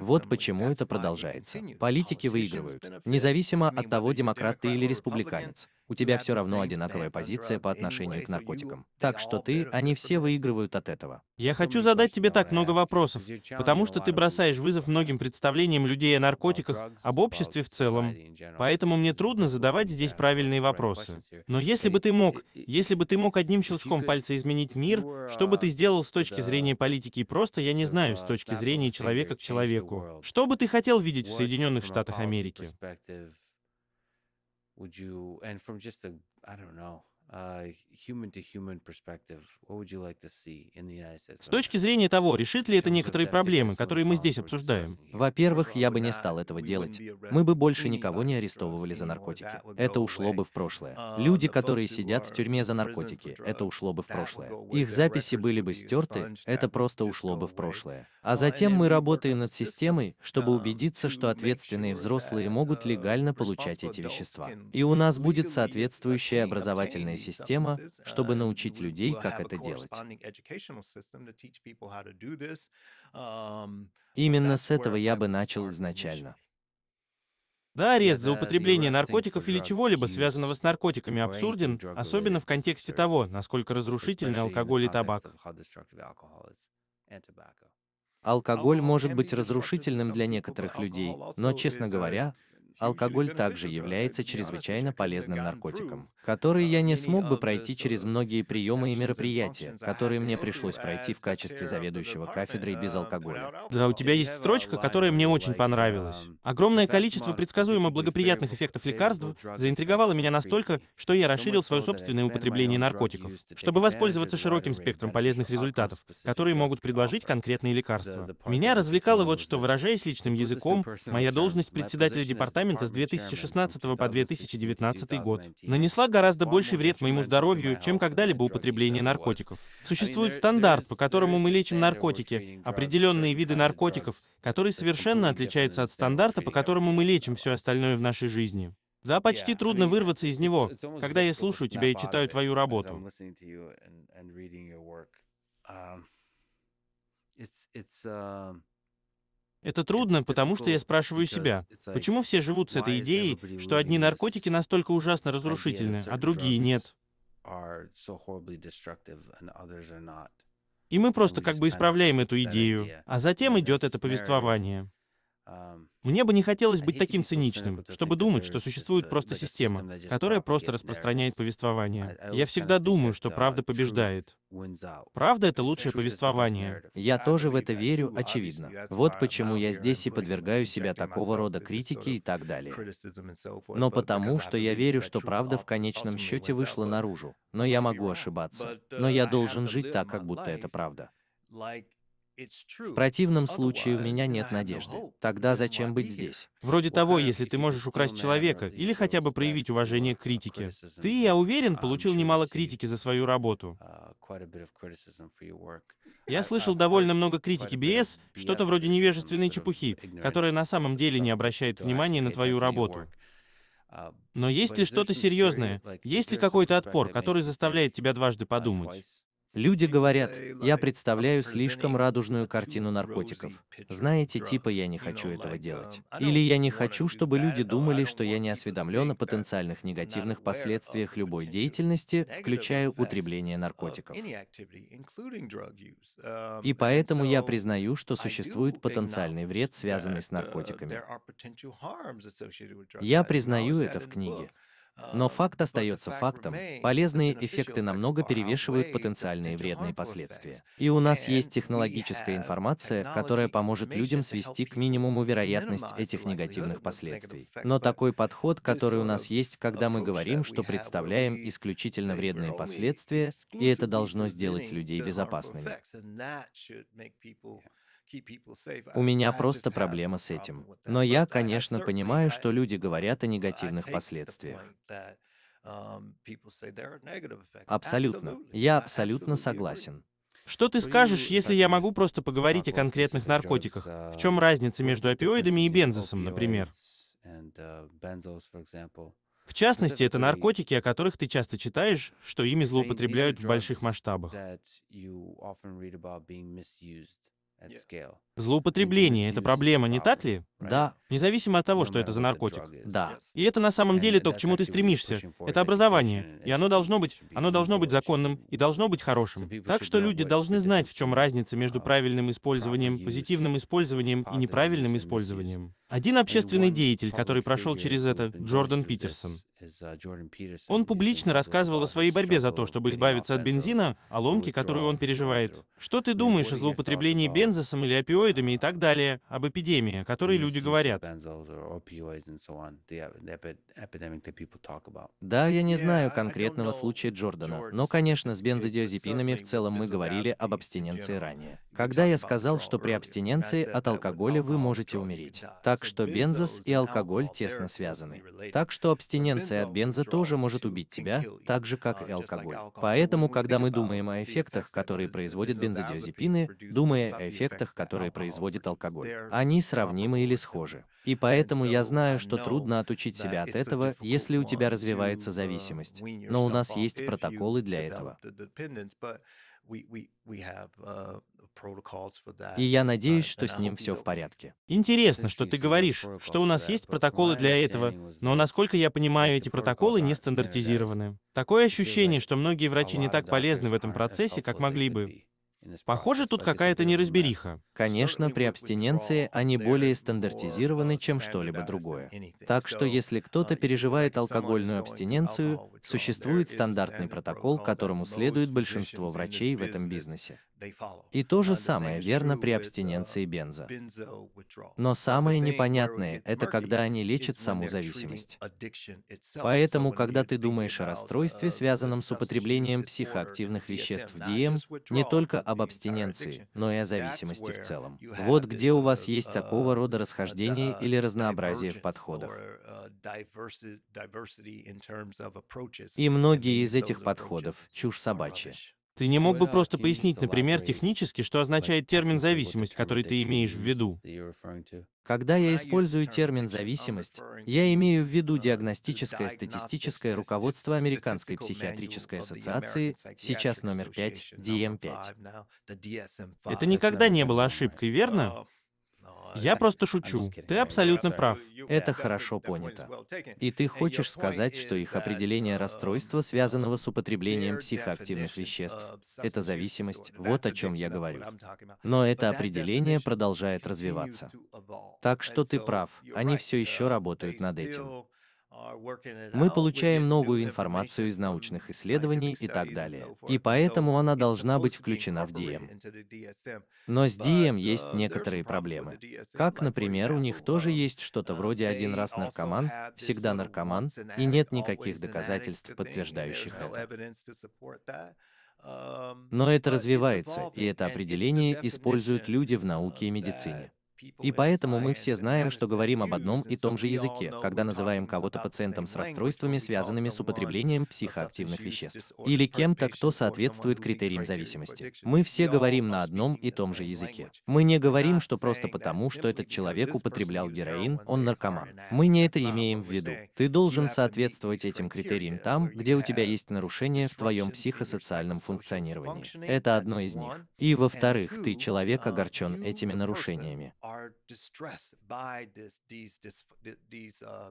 Вот почему это продолжается. Политики выигрывают, независимо от того, демократ ты или республиканец у тебя все равно одинаковая позиция по отношению к наркотикам. Так что ты, они все выигрывают от этого. Я хочу задать тебе так много вопросов, потому что ты бросаешь вызов многим представлениям людей о наркотиках, об обществе в целом. Поэтому мне трудно задавать здесь правильные вопросы. Но если бы ты мог, если бы ты мог одним щелчком пальца изменить мир, что бы ты uh, сделал с точки зрения политики и просто, я не знаю, с точки зрения человека к человеку? Что бы ты хотел видеть в Соединенных Штатах Америки? would you and from just the i don't know С точки зрения того, решит ли это некоторые проблемы, которые мы здесь обсуждаем? Во-первых, я бы не стал этого делать. Мы бы больше никого не арестовывали за uh, наркотики. Это ушло бы в прошлое. Люди, которые сидят в тюрьме за наркотики, это ушло бы в прошлое. Их записи были бы стерты, это просто ушло бы в прошлое. А затем мы работаем над системой, чтобы убедиться, что ответственные взрослые могут uh, легально получать эти вещества. И у нас будет соответствующая образовательная образовательная система, чтобы научить людей, как это делать. Именно с этого я бы начал изначально. Да, арест за употребление наркотиков или чего-либо, связанного с наркотиками, абсурден, особенно в контексте того, насколько разрушительны алкоголь и табак. Алкоголь может быть разрушительным для некоторых людей, но, честно говоря, Алкоголь также является чрезвычайно полезным наркотиком, который я не смог бы пройти через многие приемы и мероприятия, которые мне пришлось пройти в качестве заведующего кафедрой без алкоголя. Да, у тебя есть строчка, которая мне очень понравилась. Огромное количество предсказуемо благоприятных эффектов лекарств заинтриговало меня настолько, что я расширил свое собственное употребление наркотиков, чтобы воспользоваться широким спектром полезных результатов, которые могут предложить конкретные лекарства. Меня развлекало вот что, выражаясь личным языком, моя должность председателя департамента парламента с 2016 по 2019 год, нанесла гораздо больший вред моему здоровью, чем когда-либо употребление наркотиков. Существует стандарт, по которому мы лечим наркотики, определенные виды наркотиков, который совершенно отличается от стандарта, по которому мы лечим все остальное в нашей жизни. Да, почти трудно вырваться из него, когда я слушаю тебя и читаю твою работу. Um, it's, it's, uh... Это трудно, потому что я спрашиваю себя, почему все живут с этой идеей, что одни наркотики настолько ужасно разрушительны, а другие нет? И мы просто как бы исправляем эту идею, а затем идет это повествование. Мне бы не хотелось а быть таким циничным, чтобы думать, что существует просто система, которая а просто распространяет повествование. Я всегда думаю, что uh, правда побеждает. Правда — это лучшее повествование. Я тоже в это верю, очевидно. Вот почему я здесь и подвергаю себя такого рода критике и так далее. Но потому, что я верю, что правда в конечном счете вышла наружу. Но я могу ошибаться. Но uh, я должен жить так, как будто это правда. В противном случае у меня нет надежды. Тогда зачем быть здесь? Вроде того, если ты можешь украсть человека или хотя бы проявить уважение к критике. Ты, я уверен, получил немало критики за свою работу. Uh, я uh, слышал uh, довольно много критики BS, что-то вроде невежественной чепухи, которая на самом деле не обращает внимания на твою работу. Но есть ли что-то серьезное? Есть ли какой-то отпор, который заставляет тебя дважды подумать? Люди говорят, я представляю слишком радужную картину наркотиков. Знаете, типа я не хочу этого делать. Um, Или я не хочу, чтобы люди думали, что я не осведомлен о потенциальных негативных последствиях любой деятельности, включая утребление наркотиков. Um, И поэтому я признаю, что существует потенциальный вред, связанный с uh, наркотиками. Я признаю это в книге. Но um, факт остается фактом. Полезные эффекты намного перевешивают потенциальные вредные последствия. И у нас есть технологическая информация, которая поможет людям свести к минимуму вероятность этих негативных последствий. Но такой подход, который у нас есть, когда мы говорим, что представляем исключительно вредные последствия, и это должно сделать людей безопасными. У меня просто проблема с этим. Но я, конечно, понимаю, что люди говорят о негативных последствиях. Um, абсолютно. Я абсолютно согласен. Что ты скажешь, если я могу просто поговорить о конкретных наркотиках? В чем разница между опиоидами и бензосом, например? Uh, в частности, это наркотики, о которых ты часто читаешь, что ими злоупотребляют в больших масштабах. at yeah. scale. Злоупотребление — это проблема, не так ли? Да. Независимо от того, что это за наркотик. Да. И это на самом деле то, к чему ты стремишься. Это образование. И оно должно быть, оно должно быть законным и должно быть хорошим. Так что люди должны знать, в чем разница между правильным использованием, позитивным использованием и неправильным использованием. Один общественный деятель, который прошел через это, Джордан Питерсон. Он публично рассказывал о своей борьбе за то, чтобы избавиться от бензина, о ломке, которую он переживает. Что ты думаешь о злоупотреблении бензосом или опиоидом? опиоидами и так далее, об эпидемии, о которой люди говорят. Да, я не знаю конкретного случая Джордана, но, конечно, с бензодиазепинами в целом мы говорили об абстиненции ранее. Когда я сказал, что при абстиненции от алкоголя вы можете умереть. Так что бензос и алкоголь тесно связаны. Так что абстиненция от бенза тоже может убить тебя, так же, как uh, и алкоголь. Поэтому, когда мы думаем о эффектах, которые производят бензодиазепины, думая о эффектах, которые производит алкоголь. Они сравнимы или схожи. И поэтому я знаю, что трудно отучить себя от этого, если у тебя uh, развивается зависимость. Но у нас есть протоколы для этого. Uh, И я uh, надеюсь, что с ним все в порядке. Интересно, что ты говоришь, что у нас есть протоколы для этого, но насколько я понимаю, эти протоколы не стандартизированы. Такое ощущение, что многие врачи не так полезны в этом процессе, как могли бы. Похоже, тут какая-то неразбериха. Конечно, при абстиненции они более стандартизированы, чем что-либо другое. Так что если кто-то переживает алкогольную абстиненцию, существует стандартный протокол, которому следует большинство врачей в этом бизнесе. И то же uh, самое верно при uh, абстиненции бенза. Но самое непонятное – это когда они лечат саму зависимость. Поэтому, когда ты думаешь о расстройстве, uh, связанном с употреблением психоактивных веществ в ДМ, не только об абстиненции, но и о зависимости в целом. Вот где у вас есть такого рода расхождение или разнообразие в подходах. И многие из этих подходов – чушь собачья. Ты не мог бы просто пояснить, например, технически, что означает термин «зависимость», который ты имеешь в виду? Когда я использую термин «зависимость», я имею в виду uh, диагностическое статистическое руководство Американской психиатрической ассоциации, сейчас номер 5, эм DM5. Это никогда не было ошибкой, верно? Uh, я просто шучу. Ты абсолютно прав. Это хорошо понято. И ты хочешь сказать, что их определение uh, расстройства, связанного с употреблением психоактивных веществ, это зависимость, вот о чем я говорю. Но это определение продолжает развиваться. Так что ты прав, они все еще uh, работают над этим. Мы получаем новую информацию из научных исследований и так далее. И поэтому она должна быть включена в DM. Но с DM uh, есть некоторые проблемы. Как, например, у них тоже um, есть что-то uh, вроде «один раз наркоман», «всегда наркоман», и нет никаких доказательств, подтверждающих это. Um, Но это развивается, и это определение используют люди в науке и медицине. И поэтому мы все знаем, что говорим об одном и том же языке, когда называем кого-то пациентом с расстройствами, связанными с употреблением психоактивных веществ, или кем-то, кто соответствует критериям зависимости. Мы все говорим на одном и том же языке. Мы не говорим, что просто потому, что этот человек употреблял героин, он наркоман. Мы не это имеем в виду. Ты должен соответствовать этим критериям там, где у тебя есть нарушение в твоем психосоциальном функционировании. Это одно из них. И во-вторых, ты человек огорчен этими нарушениями. Uh,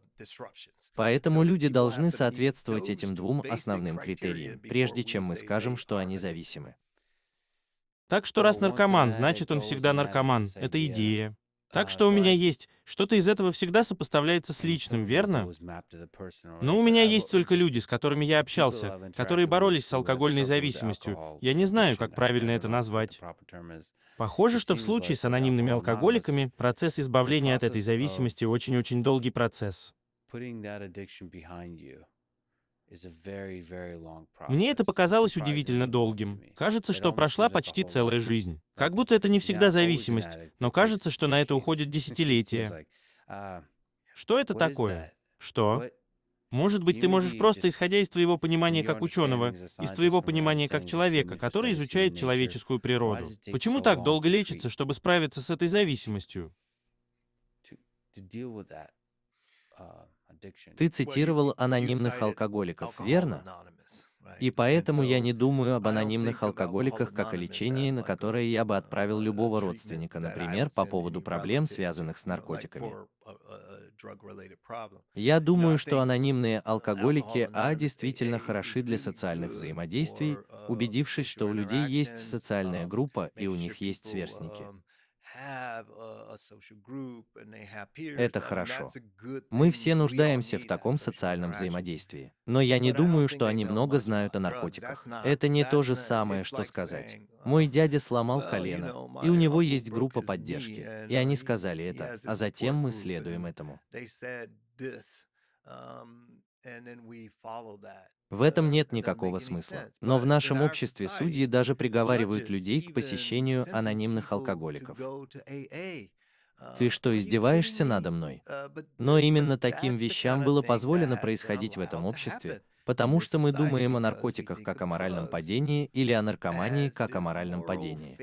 Поэтому люди должны соответствовать этим двум основным критериям, прежде чем мы скажем, что они зависимы. Так что раз наркоман, значит он всегда наркоман. Это идея. Так uh, что у меня есть, что-то из этого всегда сопоставляется с личным, верно? Но у меня есть только люди, с которыми я общался, которые боролись с алкогольной зависимостью. Я не знаю, как правильно это назвать. Похоже, что в случае с анонимными алкоголиками процесс избавления от этой зависимости очень-очень долгий процесс. Мне это показалось удивительно долгим. Кажется, что прошла почти целая жизнь. Как будто это не всегда зависимость, но кажется, что на это уходит десятилетия. Uh, что это такое? Что? Может быть, ты можешь просто, исходя из твоего понимания как ученого, из твоего понимания как человека, который изучает человеческую природу. Почему так долго лечится, чтобы справиться с этой зависимостью? Uh, ты цитировал анонимных алкоголиков, верно? И поэтому я не думаю об анонимных алкоголиках как о лечении, на которое я бы отправил uh, любого родственника, например, по поводу проблем, связанных с наркотиками. Uh, я думаю, что анонимные алкоголики А действительно хороши для социальных взаимодействий, uh, убедившись, что у людей есть социальная um, группа и у них есть сверстники. Um, это хорошо. Мы все нуждаемся в таком социальном взаимодействии. Но я не думаю, что они много знают о наркотиках. Это не то же самое, что сказать. Мой uh, дядя сломал uh, колено, и у него есть группа поддержки. И они сказали это, а затем мы следуем этому. В этом нет никакого смысла. Но в нашем обществе судьи даже приговаривают людей к посещению анонимных алкоголиков. Ты uh, что, издеваешься надо мной? Uh, Но именно таким вещам было позволено происходить в этом обществе, потому что мы думаем о наркотиках как о моральном падении или о наркомании как о моральном падении.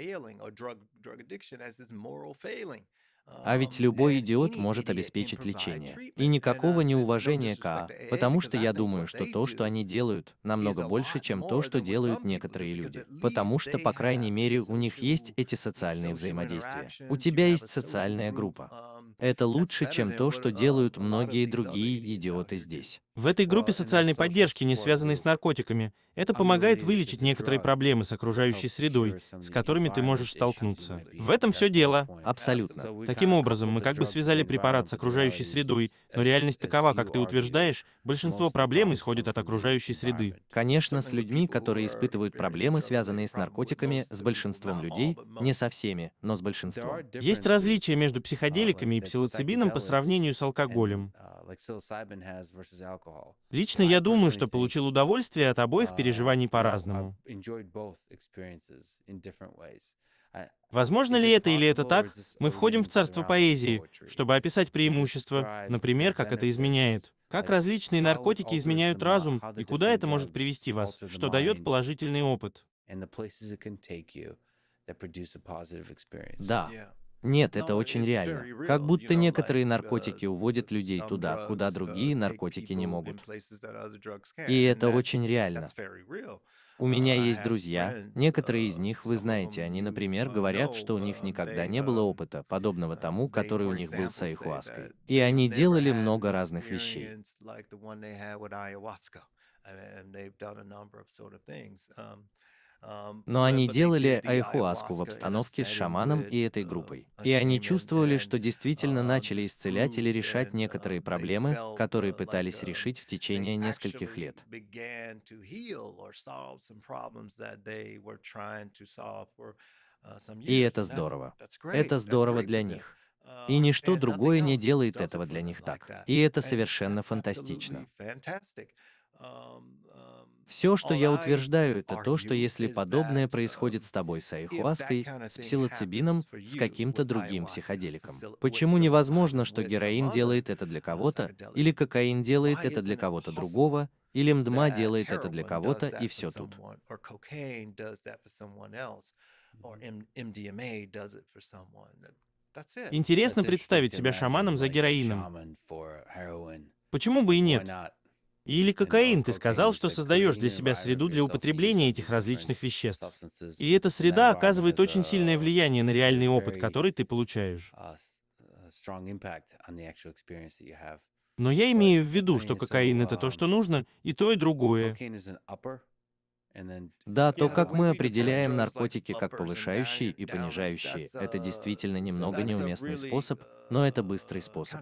А ведь любой э, идиот может обеспечить лечение. И никакого неуважения к АА, потому что я думаю, что то, что они делают, намного больше, чем то, что делают некоторые люди. Потому что, по крайней мере, у них есть эти социальные взаимодействия. У тебя есть социальная группа. Um, Это лучше, чем то, что делают многие другие идиоты здесь. В этой группе социальной поддержки, не связанной с наркотиками, это помогает вылечить некоторые проблемы с окружающей средой, с которыми ты можешь столкнуться. В этом все дело. Абсолютно. Таким образом, мы как бы связали препарат с окружающей средой, но реальность такова, как ты утверждаешь, большинство проблем исходит от окружающей среды. Конечно, с людьми, которые испытывают проблемы, связанные с наркотиками, с большинством людей, не со всеми, но с большинством. Есть различия между психоделиками и псилоцибином по сравнению с алкоголем. Uh, Лично я думаю, что получил удовольствие от обоих переживаний по-разному. Возможно ли это или это так? Мы входим в царство поэзии, чтобы описать преимущества, например, как это изменяет. Как различные наркотики изменяют разум и куда это может привести вас, что дает положительный опыт. Да. Нет, это очень реально. Как будто некоторые uh, наркотики уводят людей туда, куда uh, другие наркотики не могут. И это очень реально. У меня uh, есть друзья, некоторые из них, вы знаете, они, например, говорят, что у них никогда не было um, опыта, подобного тому, который у них был с айхуаской. И они делали много разных вещей. Но э, они делали айхуаску в обстановке с шаманом э, и этой э, группой. И они чувствовали, что действительно um, начали исцелять или решать некоторые uh, проблемы, которые uh, пытались uh, решить в течение нескольких лет. И это здорово. Это здорово для них. И ничто другое не делает этого для них так. И это совершенно фантастично. Все, что я утверждаю, это то, что если подобное происходит um, с тобой с айхуаской, с псилоцибином, с каким-то другим психоделиком, почему невозможно, что героин делает это для кого-то, или кокаин делает это для кого-то другого, или мдма делает это для кого-то, и все тут. Интересно представить себя шаманом за героином. Почему бы и нет? Или кокаин, ты сказал, что создаешь для себя среду для употребления этих различных веществ. И эта среда оказывает очень сильное uh, влияние на реальный опыт, который ты получаешь. Uh, uh, Но я имею в виду, что кокаин — это то, um, что нужно, и то, и другое. Да, то, как мы определяем наркотики как повышающие и понижающие, это uh, действительно немного неуместный способ, uh, но это быстрый способ.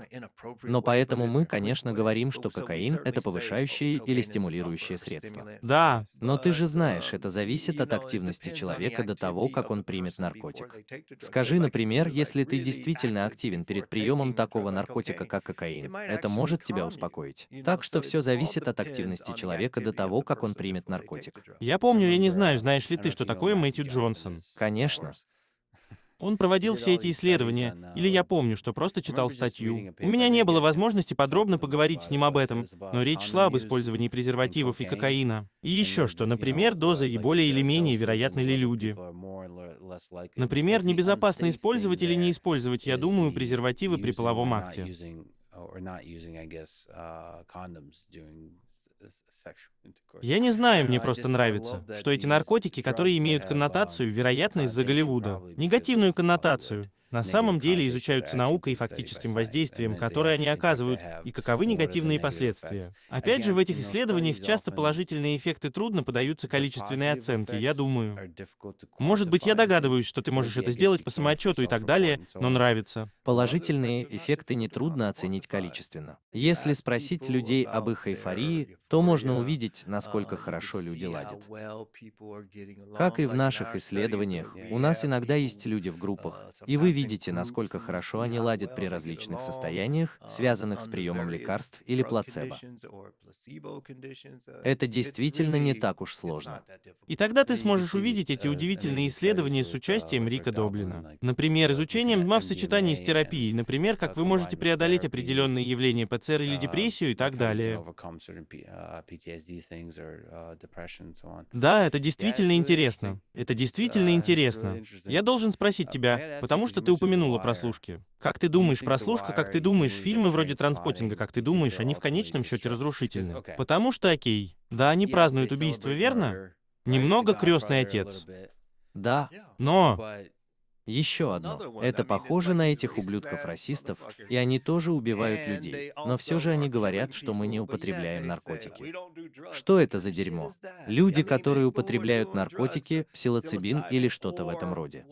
Но поэтому мы, конечно, говорим, что кокаин — это oh, повышающее или стимулирующее средство. Да. Но ты же uh, знаешь, это зависит от активности человека до того, как он примет наркотик. Скажи, например, если ты действительно активен перед приемом такого наркотика, как кокаин, это может тебя успокоить. Так что все зависит от активности человека до того, как он примет наркотик. Я помню, я не знаю, знаешь ли ты, что такое Мэтью Джонсон. Конечно. Он проводил все эти исследования, или я помню, что просто читал статью. У меня не было возможности подробно поговорить с ним об этом, но речь шла об использовании презервативов и кокаина. И еще что, например, дозы и более или менее вероятны ли люди. Например, небезопасно использовать или не использовать, я думаю, презервативы при половом акте. Я не знаю, мне просто нравится, что эти наркотики, которые имеют коннотацию, um, вероятно, из-за Голливуда, негативную коннотацию, на самом деле изучаются наукой и фактическим воздействием, которое они оказывают, и каковы негативные последствия. Опять же, в этих исследованиях часто положительные эффекты трудно подаются количественной оценке, я думаю. Может быть, я догадываюсь, что ты можешь это сделать по самоотчету и так далее, но нравится. Положительные эффекты нетрудно оценить количественно. Если спросить людей об их эйфории, то можно uh, увидеть, насколько uh, хорошо люди ладят. Как и в наших исследованиях, у нас иногда есть люди в группах, uh, и вы видите, насколько хорошо они ладят при различных состояниях, связанных с приемом лекарств или плацебо. Это действительно не так уж сложно. И тогда ты сможешь увидеть эти удивительные исследования с участием Рика Доблина. Например, изучением дма в сочетании с терапией, например, как вы можете преодолеть определенные явления ПЦР или депрессию и так далее. Да, это действительно интересно. Это действительно интересно. Я должен спросить тебя, потому что ты ты упомянула прослушки. Как ты думаешь, прослушка, как ты думаешь, фильмы вроде транспотинга, как ты думаешь, они в конечном счете разрушительны. Потому что, окей, да, они празднуют убийство, верно? Немного крестный отец. Да. Но... Еще одно. Это похоже на этих ублюдков-расистов, и они тоже убивают людей. Но все же они говорят, что мы не употребляем наркотики. Что это за дерьмо? Люди, которые употребляют наркотики, псилоцибин или что-то в этом роде.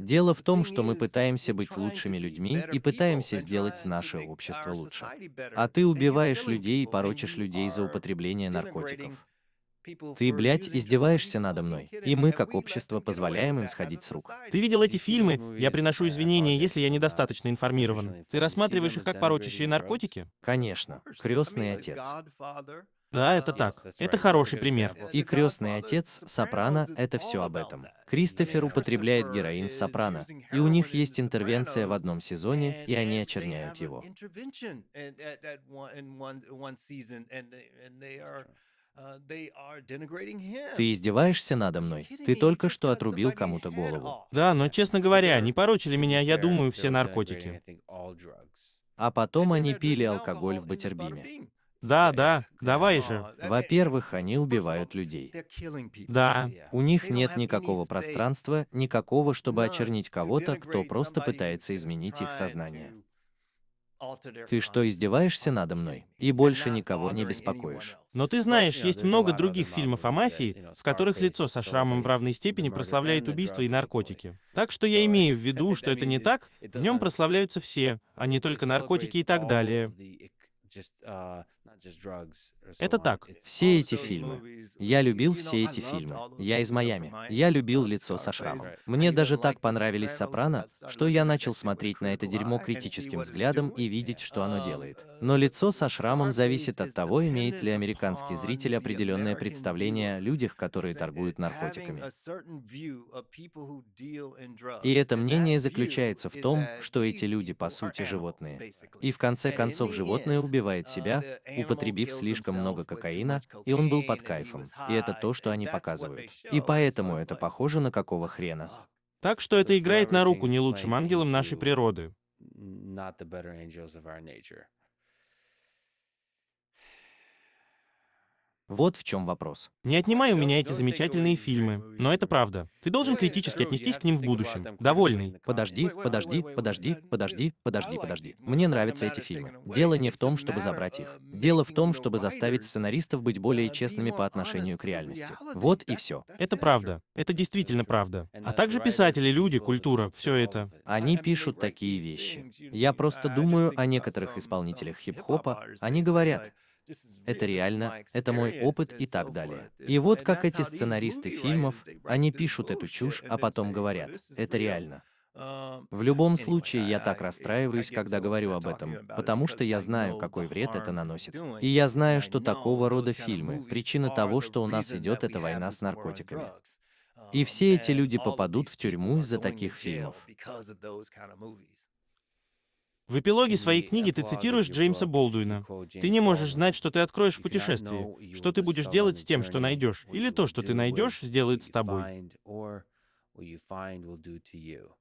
Дело в том, что мы пытаемся быть лучшими людьми и пытаемся сделать наше общество лучше. А ты убиваешь людей и порочишь людей за употребление наркотиков. Ты, блядь, издеваешься надо мной, и мы, как общество, позволяем им сходить с рук. Ты видел эти фильмы? Я приношу uh, извинения, если я uh, недостаточно информирован. Ты рассматриваешь их как порочащие наркотики? Конечно. Крестный отец. Да, а, это так. Это хороший пример. И «Крестный отец», «Сопрано» — это все об этом. Кристофер употребляет героин в «Сопрано», и у них есть интервенция в одном сезоне, и они очерняют его. Ты издеваешься надо мной? Ты только что отрубил кому-то голову. Да, но, честно говоря, не порочили меня, я думаю, все наркотики. А потом они пили алкоголь в Батербиме. Да, да, давай же. Во-первых, они убивают людей. Да, у них нет никакого пространства, никакого, чтобы очернить кого-то, кто просто пытается изменить их сознание. Ты что, издеваешься надо мной? И больше никого не беспокоишь. Но ты знаешь, есть много других фильмов о мафии, в которых лицо со шрамом в равной степени прославляет убийства и наркотики. Так что я имею в виду, что это не так, в нем прославляются все, а не только наркотики и так далее. Это так, все эти фильмы. Я любил все эти фильмы. Я из Майами. Я любил «Лицо со шрамом». Мне даже так понравились «Сопрано», что я начал смотреть на это дерьмо критическим взглядом и видеть, что оно uh, делает. Uh, Но «Лицо со шрамом» зависит от того, имеет ли американский зритель определенное представление о людях, которые торгуют наркотиками. И это мнение заключается в том, что эти люди по сути животные. И в конце концов животное убивает себя, uh, употребив слишком много кокаина, и он был под кайфом. И это то, что они показывают. И поэтому это похоже на какого хрена. Так что это играет на руку не лучшим ангелам нашей природы. Вот в чем вопрос. Не отнимай у меня эти замечательные фильмы, но это правда. Ты должен критически отнестись к ним в будущем. Довольный. Подожди, подожди, подожди, подожди, подожди, подожди. Мне нравятся эти фильмы. Дело не в том, чтобы забрать их. Дело в том, чтобы заставить сценаристов быть более честными по отношению к реальности. Вот и все. Это правда. Это действительно правда. А также писатели, люди, культура, все это. Они пишут такие вещи. Я просто думаю о некоторых исполнителях хип-хопа. Они говорят, это реально, это мой опыт и так далее. И вот как эти сценаристы фильмов, они пишут эту чушь, а потом говорят, это реально. Um, в любом случае, я так расстраиваюсь, когда говорю об этом, потому что я знаю, какой вред это наносит. И я знаю, что такого рода фильмы – причина того, что у нас идет эта война с наркотиками. И um, все эти люди попадут в тюрьму из-за таких фильмов. В эпилоге своей книги ты цитируешь Джеймса Болдуина. Ты не можешь знать, что ты откроешь в путешествии, что ты будешь делать с тем, что найдешь, или то, что ты найдешь, сделает с тобой.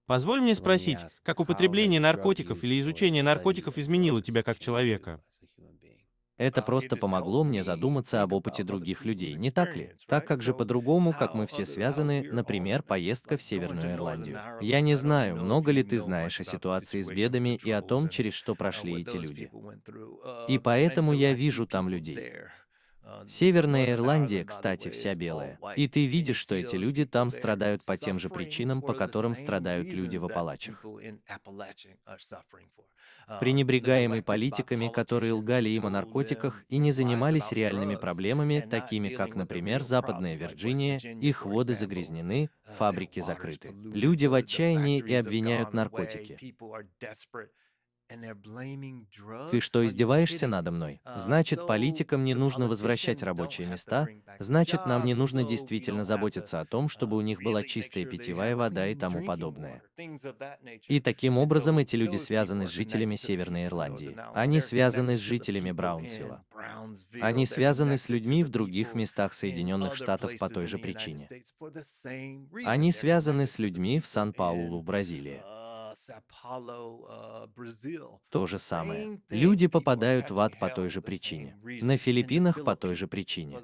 Позволь мне спросить, как употребление наркотиков или изучение наркотиков изменило тебя как человека? Это а, просто помогло мне задуматься об опыте других людей, не так ли? Так как же по-другому, как мы все связаны, например, поездка в Северную Ирландию. Я не знаю, много ли ты знаешь о ситуации с бедами и о том, через что прошли эти люди. И uh, поэтому я вижу там людей. Uh, Северная Ирландия, кстати, вся белая. И ты видишь, что эти люди там страдают по тем же причинам, по которым страдают люди в Апалачах. А, пренебрегаемый политиками, которые лгали им о наркотиках и не занимались реальными проблемами, такими как, например, Западная Вирджиния, их воды загрязнены, э, фабрики закрыты. Люди в отчаянии и обвиняют наркотики. Ты что, издеваешься надо мной? Uh, значит, политикам не нужно возвращать рабочие места, значит, нам не нужно действительно заботиться о том, чтобы у них была чистая питьевая вода и тому подобное. И таким образом эти люди связаны с жителями Северной Ирландии. Они связаны с жителями Браунсвилла. Они связаны с людьми в других местах Соединенных Штатов по той же причине. Они связаны с людьми в Сан-Паулу, Бразилия. Э, То же самое. Люди попадают в ад по той же причине. На Филиппинах по той же причине.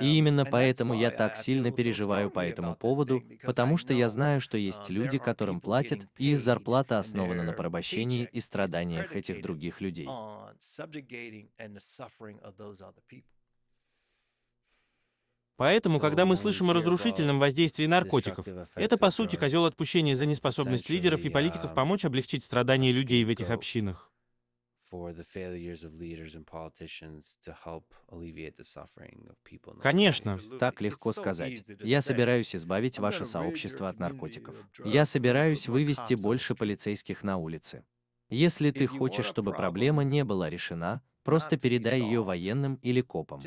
И именно поэтому я так сильно переживаю по этому поводу, потому что я знаю, что есть uh, люди, которым платят, и их зарплата основана на порабощении и страданиях этих других людей. Поэтому, когда мы слышим о разрушительном воздействии наркотиков, это, по сути, козел отпущения за неспособность лидеров и политиков um, помочь облегчить страдания людей в этих общинах. Конечно, так легко сказать. Я собираюсь избавить ваше сообщество от наркотиков. Я собираюсь вывести больше полицейских на улицы. Если ты хочешь, чтобы проблема не была решена, просто передай ее военным или копам.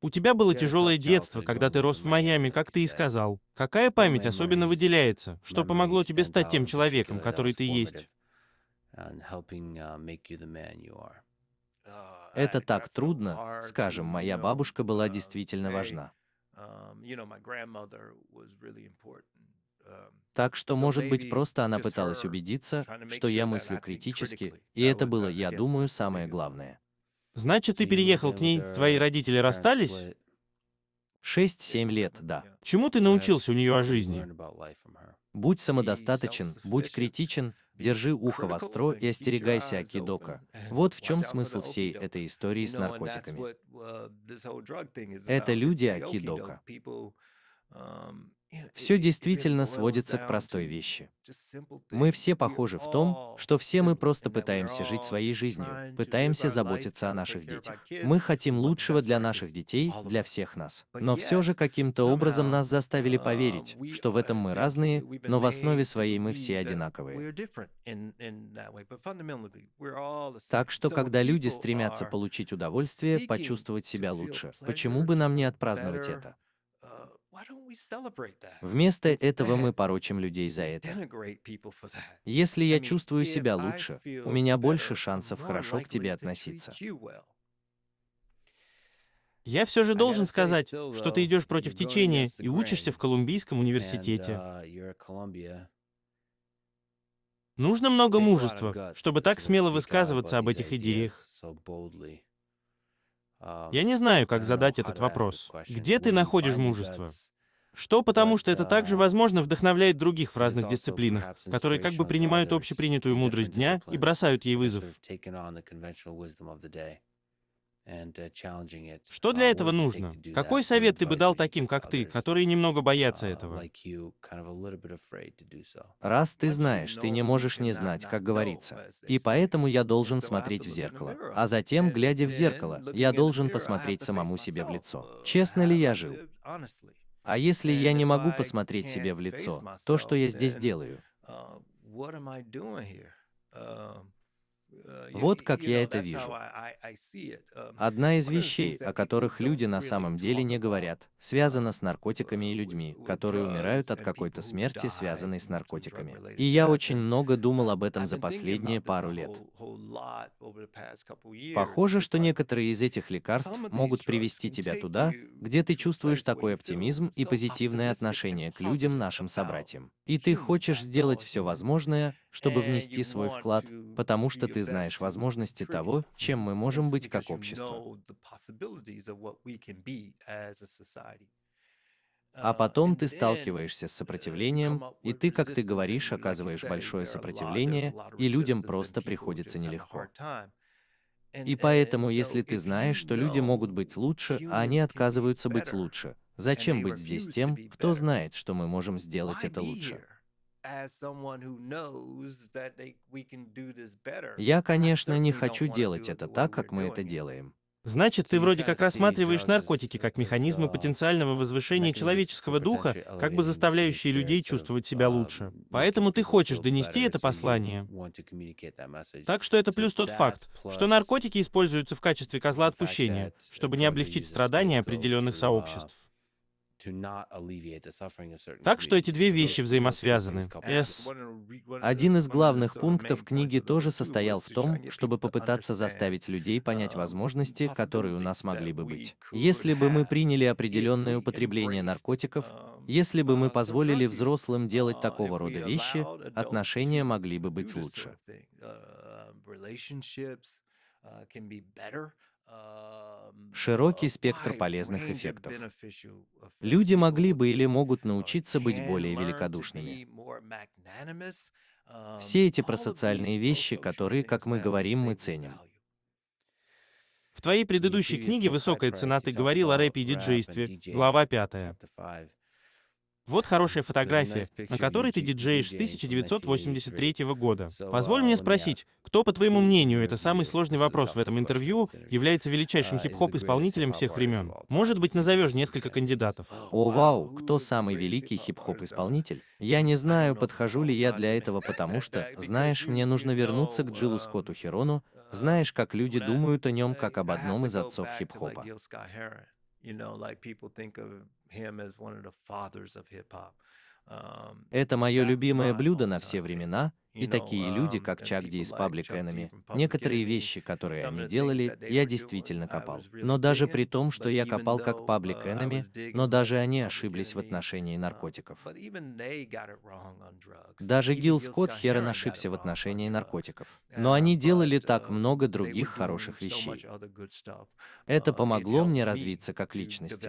У тебя было тяжелое детство, когда ты рос в Майами, как ты и сказал. Какая память особенно выделяется? Что помогло тебе стать uh, тем человеком, который ты есть? Uh, uh, это так трудно, скажем, моя бабушка была um, действительно важна. Um, um, так что, может быть, просто она пыталась убедиться, что я мыслю критически, и это было, я думаю, самое главное. Значит, ты переехал к ней, твои родители расстались? 6-7 лет, да. Чему ты научился у нее о жизни? Будь самодостаточен, будь критичен, держи ухо востро и остерегайся акидока. Вот в чем смысл всей этой истории с наркотиками. Uh, Это люди акидока. Все действительно сводится к простой вещи. Мы все похожи в том, что все мы просто пытаемся жить своей жизнью, пытаемся заботиться о наших детях. Мы хотим лучшего для наших детей, для всех нас. Но все же каким-то образом нас заставили поверить, что в этом мы разные, но в основе своей мы все одинаковые. Так что, когда люди стремятся получить удовольствие, почувствовать себя лучше, почему бы нам не отпраздновать это? Вместо этого мы порочим людей за это. Если я чувствую себя лучше, у меня больше шансов хорошо к тебе относиться. Я все же должен сказать, что ты идешь против течения и учишься в Колумбийском университете. Uh, Нужно много мужества, чтобы так смело высказываться об этих идеях. А, Я не знаю, как э, задать этот вопрос. Где ты находишь мужество? Что потому, что это также, uh, возможно, вдохновляет других в разных дисциплинах, которые как бы принимают общепринятую мудрость дня и бросают ей вызов. Uh, что для uh, этого нужно? Какой совет ты бы дал таким, как ты, которые немного боятся uh, этого? Раз ты знаешь, ты не можешь не знать, как говорится. И поэтому я должен смотреть в зеркало. А затем, глядя в зеркало, я должен посмотреть самому себе в лицо. Честно ли я жил? А если я не могу посмотреть себе в лицо, то что я здесь делаю? Э, вот как я это вижу. Um, Одна из вещей, о которых люди на самом деле не говорят связано с наркотиками и людьми, которые умирают от какой-то смерти, связанной с наркотиками. И я очень много думал об этом за последние пару лет. Похоже, что некоторые из этих лекарств могут привести тебя туда, где ты чувствуешь такой оптимизм и позитивное отношение к людям, нашим собратьям. И ты хочешь сделать все возможное, чтобы внести свой вклад, потому что ты знаешь возможности того, чем мы можем быть как общество. А потом ты сталкиваешься с сопротивлением, и ты, как ты говоришь, оказываешь большое сопротивление, и людям просто приходится нелегко. И поэтому, если ты знаешь, что люди могут быть лучше, а они отказываются быть лучше, зачем быть здесь тем, кто знает, что мы можем сделать это лучше? Я, конечно, не хочу делать это так, как мы это делаем. Значит, ты вроде как рассматриваешь наркотики как механизмы потенциального возвышения человеческого духа, как бы заставляющие людей чувствовать себя лучше. Поэтому ты хочешь донести это послание. Так что это плюс тот факт, что наркотики используются в качестве козла отпущения, чтобы не облегчить страдания определенных сообществ. Так что эти две вещи взаимосвязаны. С. Один из главных пунктов книги тоже состоял в том, чтобы попытаться заставить людей понять um, возможности, которые у нас могли бы быть. Если бы мы приняли определенное употребление наркотиков, um, если бы мы uh, позволили взрослым делать uh, такого рода вещи, отношения могли бы быть лучше широкий а, спектр полезных эффектов. Люди могли бы или могут научиться быть более великодушными. Все эти просоциальные вещи, которые, как мы говорим, мы ценим. В твоей предыдущей книге «Высокая цена» ты говорил о рэпе и диджействе, глава пятая. Вот хорошая фотография, на которой ты диджеешь с 1983 года. Позволь мне uh, спросить, кто, по твоему мнению, это самый сложный вопрос в этом интервью, является величайшим uh, хип-хоп-исполнителем всех времен? Может быть, назовешь несколько кандидатов? Uh, о, вау, кто самый великий хип-хоп-исполнитель? Я не знаю, подхожу ли я для этого, потому что, знаешь, мне нужно вернуться к Джилу Скотту Херону, знаешь, как люди думают о нем как об одном из отцов хип-хопа. Um, Это мое любимое блюдо на все времена, и такие люди, um, как Чак Ди из Public Enemy, некоторые вещи, которые они делали, я действительно копал. Но даже при том, что я копал как Public Enemy, но даже они ошиблись в отношении наркотиков. Даже Гил Скотт Херон ошибся в отношении наркотиков. Но они делали так uh, много других хороших вещей. Это uh, помогло мне развиться как личность.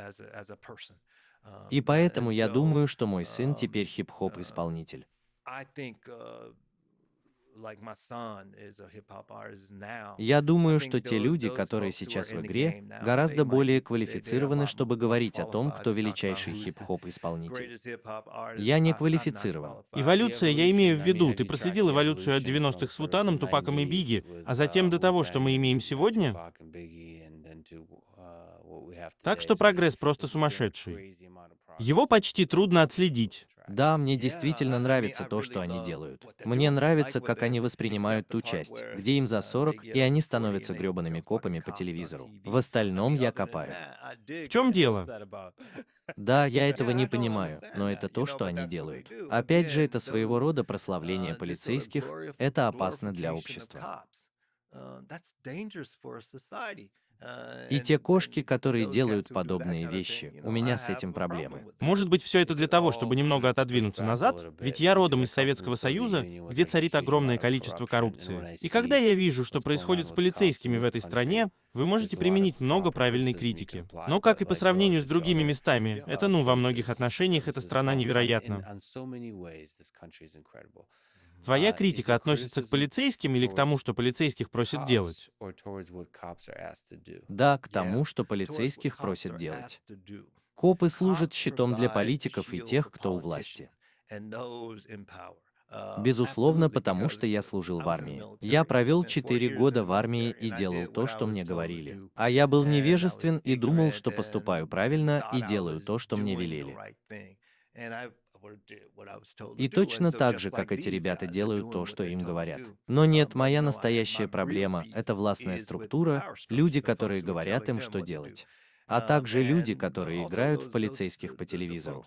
Um, и поэтому я думаю, что мой сын um, теперь хип-хоп-исполнитель. Uh, uh, я думаю, что те люди, которые сейчас в игре, гораздо более квалифицированы, чтобы говорить о том, кто величайший хип-хоп исполнитель. Я не квалифицирован. Эволюция, я имею в виду, ты проследил эволюцию от 90-х с Вутаном, Тупаком и Биги, а затем до того, что мы имеем сегодня? Так что прогресс просто сумасшедший. Его почти трудно отследить. Да, мне действительно нравится то, что они делают. Мне нравится, как они воспринимают ту часть, где им за 40, и они становятся гребаными копами по телевизору. В остальном я копаю. В чем дело? Да, я этого не понимаю, но это то, что они делают. Опять же, это своего рода прославление uh, полицейских, это опасно для общества. Э, и те кошки, э, которые делают подобные вещи, у меня с а, этим проблемы. Может быть, все это для того, чтобы немного отодвинуться назад, ведь я родом из Советского Союза, где царит огромное количество коррупции. И когда я вижу, что происходит с полицейскими в этой стране, вы можете применить много правильной критики. Но ну, как и по сравнению с другими местами, это, ну, во многих отношениях эта страна невероятна. Твоя uh, критика относится к полицейским или к тому, что полицейских просят делать? Да, к тому, что полицейских просят делать. Копы служат щитом для политиков и тех, кто у власти. Uh, Безусловно, потому что я служил в армии. Я провел четыре года в армии и делал то, что мне говорили. А я был невежествен и думал, что поступаю правильно и делаю то, что мне велели. И точно так же, как эти ребята делают то, что им говорят. Но нет, моя настоящая проблема — это властная структура, люди, которые говорят им, что делать а также um, люди, которые играют в полицейских по телевизору.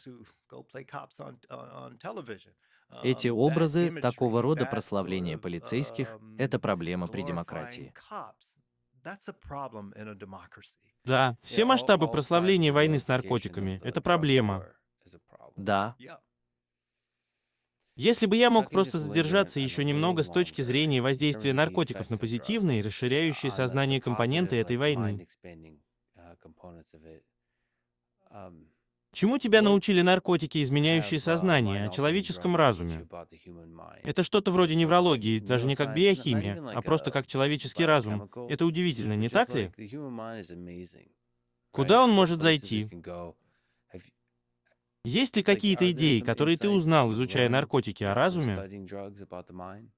Эти um, образы, такого рода прославление полицейских, um, это проблема при демократии. Да, все масштабы прославления войны с наркотиками – это проблема. Да. Если бы я мог просто задержаться еще немного с точки зрения воздействия наркотиков на позитивные, расширяющие сознание а, компоненты этой войны. Uh, um, Чему тебя научили наркотики, изменяющие uh, сознание, о человеческом разуме? Это что-то вроде неврологии, даже не как биохимия, а просто uh, как человеческий разум. Это удивительно, не так ли? Куда он может зайти? Есть ли какие-то идеи, которые ты узнал, изучая наркотики о разуме?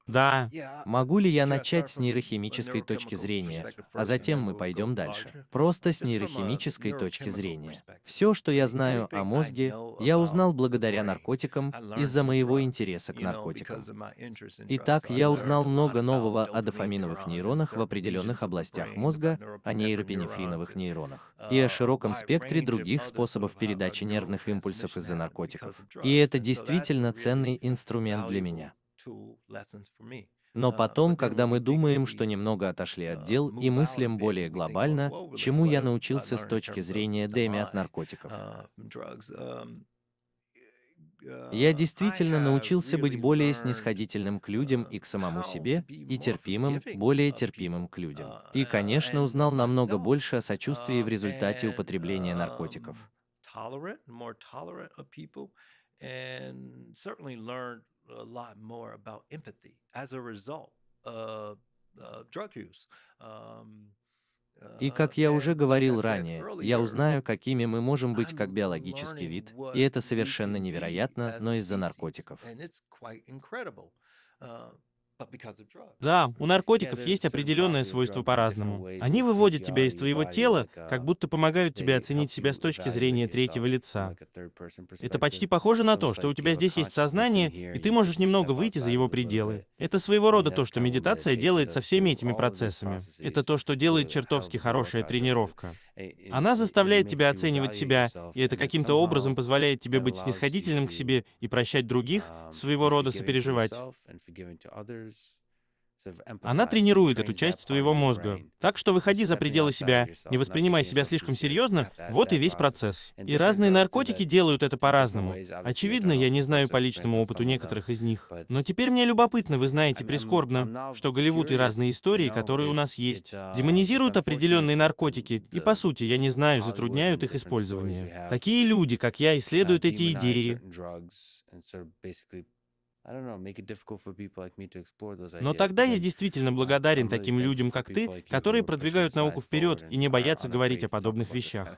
Да. Могу ли я начать с нейрохимической точки зрения, а затем мы пойдем дальше? Просто с нейрохимической точки зрения. Все, что я знаю о мозге, я узнал благодаря наркотикам из-за моего интереса к наркотикам. Итак, я узнал много нового о дофаминовых нейронах в определенных областях мозга, о а нейропенефриновых нейронах и о uh, широком спектре других способов uh, передачи нервных импульсов из-за наркотиков. И это действительно ценный инструмент для меня. Но uh, потом, когда мы думаем, что немного отошли от uh, дел и мыслим более глобально, чему я научился uh, с точки зрения Дэми от наркотиков? Um, я действительно научился быть более снисходительным к людям и к самому себе, и терпимым, более терпимым к людям. И, конечно, узнал намного больше о сочувствии в результате употребления um, наркотиков tolerant more tolerant of people, and certainly learned a lot more about empathy as a result of uh, drug use. Um, И uh, как я уже говорил ранее, я узнаю, какими мы можем быть как биологический вид, и это совершенно невероятно, но из-за наркотиков. Да, у наркотиков есть определенное свойство по-разному. Они выводят тебя из твоего тела, как будто помогают тебе оценить себя с точки зрения третьего лица. Это почти похоже на то, что у тебя здесь есть сознание, и ты можешь немного выйти за его пределы. Это своего рода то, что медитация делает со всеми этими процессами. Это то, что делает чертовски хорошая тренировка. Она заставляет тебя оценивать себя, и это каким-то образом позволяет тебе быть снисходительным к себе и прощать других, um, своего рода сопереживать. Она тренирует эту часть твоего мозга. Так что выходи за пределы себя, не воспринимай себя слишком серьезно, вот и весь процесс. И разные наркотики делают это по-разному. Очевидно, я не знаю по личному опыту некоторых из них. Но теперь мне любопытно, вы знаете прискорбно, что Голливуд и разные истории, которые у нас есть, uh, демонизируют определенные наркотики, и по сути, я не знаю, затрудняют их использование. Такие люди, как я, исследуют эти идеи, но тогда я действительно благодарен таким людям, как ты, которые продвигают науку вперед и не боятся говорить о подобных вещах.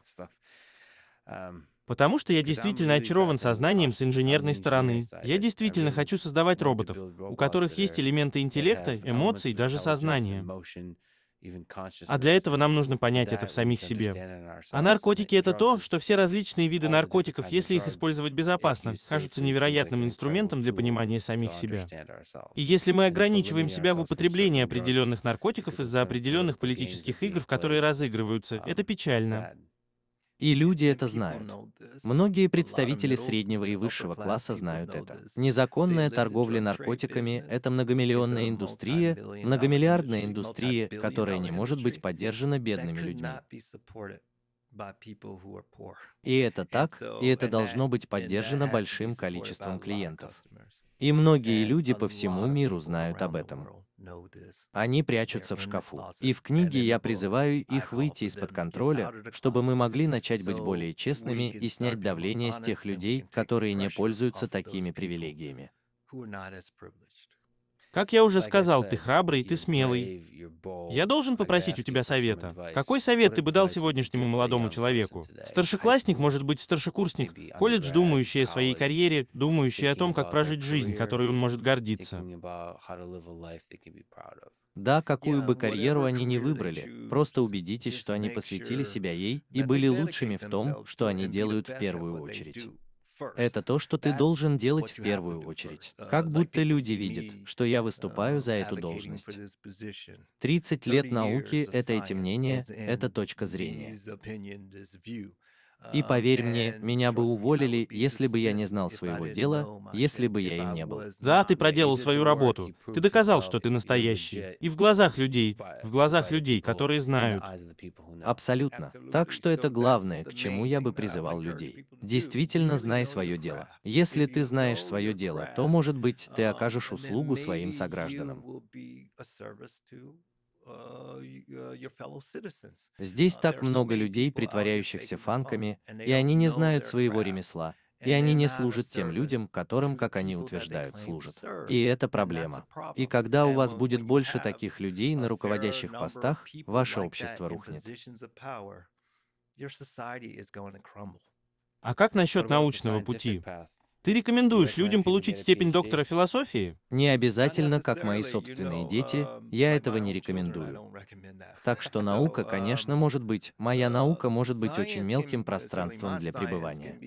Um, Потому что я действительно очарован сознанием с инженерной стороны. Я действительно хочу создавать роботов, у которых есть элементы интеллекта, эмоций, даже сознания. А для этого нам нужно понять это в самих себе. А наркотики — это то, что все различные виды наркотиков, если их использовать безопасно, кажутся невероятным инструментом для понимания самих себя. И если мы ограничиваем себя в употреблении определенных наркотиков из-за определенных политических игр, в которые разыгрываются, это um, печально. И люди это знают. Многие представители среднего и высшего класса знают это. Незаконная торговля наркотиками – это многомиллионная индустрия, многомиллиардная индустрия, которая не может быть поддержана бедными людьми. И это так, и это должно быть поддержано большим количеством клиентов. И многие люди по всему миру знают об этом. Они прячутся в шкафу. И в книге я призываю их выйти из-под контроля, чтобы мы могли начать быть более честными и снять давление с тех людей, которые не пользуются такими привилегиями. Как я уже сказал, ты храбрый, ты смелый. Я должен попросить у тебя совета. Какой совет ты бы дал сегодняшнему молодому человеку? Старшеклассник, может быть, старшекурсник, колледж, думающий о своей карьере, думающий о том, как прожить жизнь, которой он может гордиться. Да, какую бы карьеру они ни выбрали, просто убедитесь, что они посвятили себя ей и были лучшими в том, что они делают в первую очередь. Это то, что ты должен делать в первую очередь. Uh, как будто люди видят, что я uh, выступаю за эту должность. 30 лет науки — это эти мнения, это точка зрения. И поверь мне, меня бы уволили, если бы я не знал своего дела, если бы я им не был. Да, ты проделал свою работу. Ты доказал, что ты настоящий. И в глазах людей, в глазах людей, которые знают. Абсолютно. Так что это главное, к чему я бы призывал людей. Действительно знай свое дело. Если ты знаешь свое дело, то, может быть, ты uh, окажешь услугу своим согражданам. Э, э, Здесь uh, так много людей, притворяющихся фанками, и они не знают своего ремесла, и они не служат тем людям, которым, как они утверждают, служат. И это проблема. И когда у вас будет больше таких людей на руководящих постах, ваше общество рухнет. А как насчет научного пути? Ты рекомендуешь людям получить степень доктора философии? Не обязательно, как мои собственные дети, uh, я этого не рекомендую. Так что наука, uh, конечно, может быть, моя наука может быть очень мелким uh, пространством для пребывания.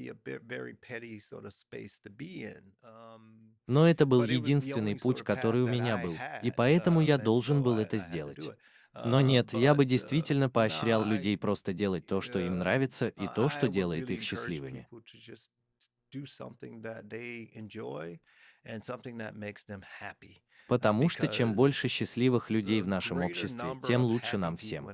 Um, Но это был единственный путь, который у меня был, и поэтому я должен был это сделать. Но нет, я бы действительно поощрял людей просто делать то, что им нравится, и то, что делает их счастливыми. Потому что чем больше счастливых людей в нашем обществе, тем лучше нам всем.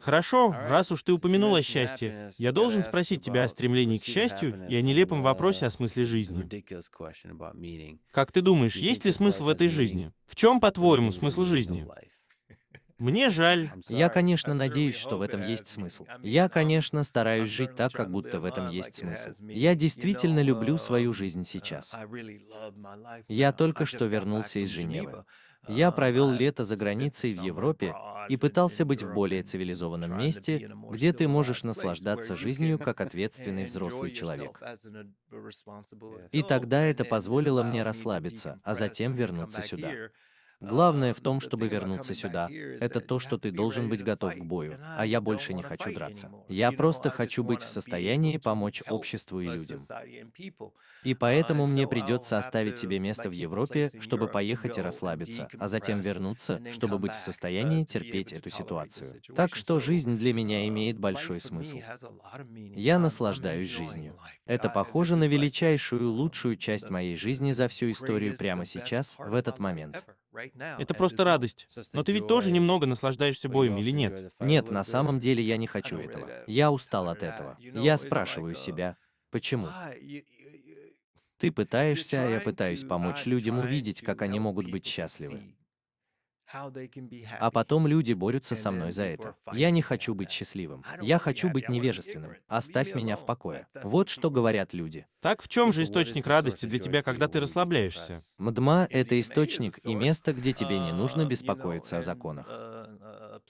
Хорошо, раз уж ты упомянула счастье, я должен спросить тебя о стремлении к счастью и о нелепом вопросе о смысле жизни. Как ты думаешь, есть ли смысл в этой жизни? В чем, по-твоему, смысл жизни? Мне жаль. Я, конечно, надеюсь, что в этом есть смысл. Я, конечно, стараюсь жить так, как будто в этом есть смысл. Я действительно люблю свою um, жизнь uh, сейчас. Я только что вернулся из Женевы. Я uh, провел лето за границей в Европе и пытался быть в более цивилизованном месте, где ты можешь наслаждаться жизнью как ответственный взрослый человек. И тогда это позволило мне расслабиться, а затем вернуться сюда. Главное в том, чтобы вернуться сюда. Это то, что ты должен быть готов к бою. А я больше не хочу драться. Я просто хочу быть в состоянии помочь обществу и людям. И поэтому мне придется оставить себе место в Европе, чтобы поехать и расслабиться, а затем вернуться, чтобы быть в состоянии терпеть эту ситуацию. Так что жизнь для меня имеет большой смысл. Я наслаждаюсь жизнью. Это похоже на величайшую, лучшую часть моей жизни за всю историю прямо сейчас, в этот момент. Это просто радость. Но ты ведь тоже немного наслаждаешься боем или нет? Нет, на самом деле я не хочу этого. Я устал от этого. Я спрашиваю себя, почему? Ты пытаешься, а я пытаюсь помочь людям увидеть, как они могут быть счастливы. А потом люди борются со мной за это. Я не хочу быть счастливым. Я хочу быть невежественным. Оставь меня в покое. Вот что говорят люди. Так в чем же источник радости для тебя, когда ты расслабляешься? Мдма — это источник и место, где тебе не нужно uh, беспокоиться о законах. Uh,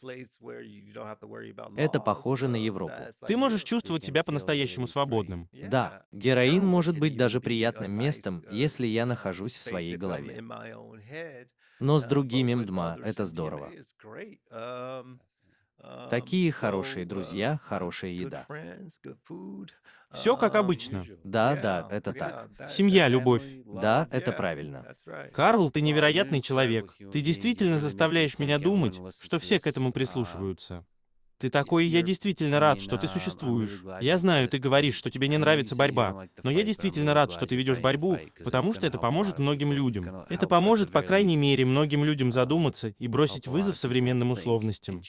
это похоже на uh, Европу. Ты можешь чувствовать себя по-настоящему свободным. Да, героин может быть даже приятным местом, если я нахожусь в своей голове но с э, другими мдма, это здорово. Такие хорошие uh, друзья, хорошая еда. Все как um, обычно. Да, да, это так. Семья, любовь. Да, это правильно. Карл, ты невероятный человек. Ты действительно заставляешь меня думать, что все к этому прислушиваются. Ты такой, и я действительно рад, что ты существуешь. Я знаю, ты говоришь, что тебе не нравится борьба, но я действительно рад, что ты ведешь борьбу, потому что это поможет многим людям. Это поможет, по крайней мере, многим людям задуматься и бросить вызов современным условностям.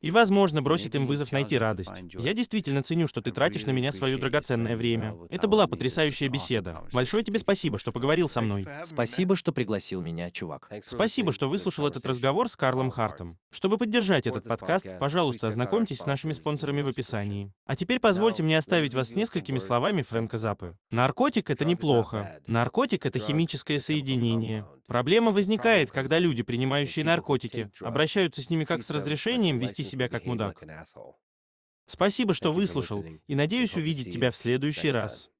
И, возможно, бросит им вызов найти радость. Я действительно ценю, что ты тратишь на меня свое драгоценное время. Это была потрясающая беседа. Большое тебе спасибо, что поговорил со мной. Спасибо, что пригласил меня, чувак. Спасибо, что выслушал этот разговор с Карлом Хартом. Чтобы поддержать этот подкаст, пожалуйста, ознакомьтесь с нашими спонсорами в описании. А теперь позвольте мне оставить вас с несколькими словами Фрэнка Запы. Наркотик — это неплохо. Наркотик — это химическое соединение. Проблема возникает, когда люди, принимающие наркотики, обращаются с ними как с разрешением вести себя как мудак. Спасибо, что выслушал, и надеюсь увидеть тебя в следующий раз.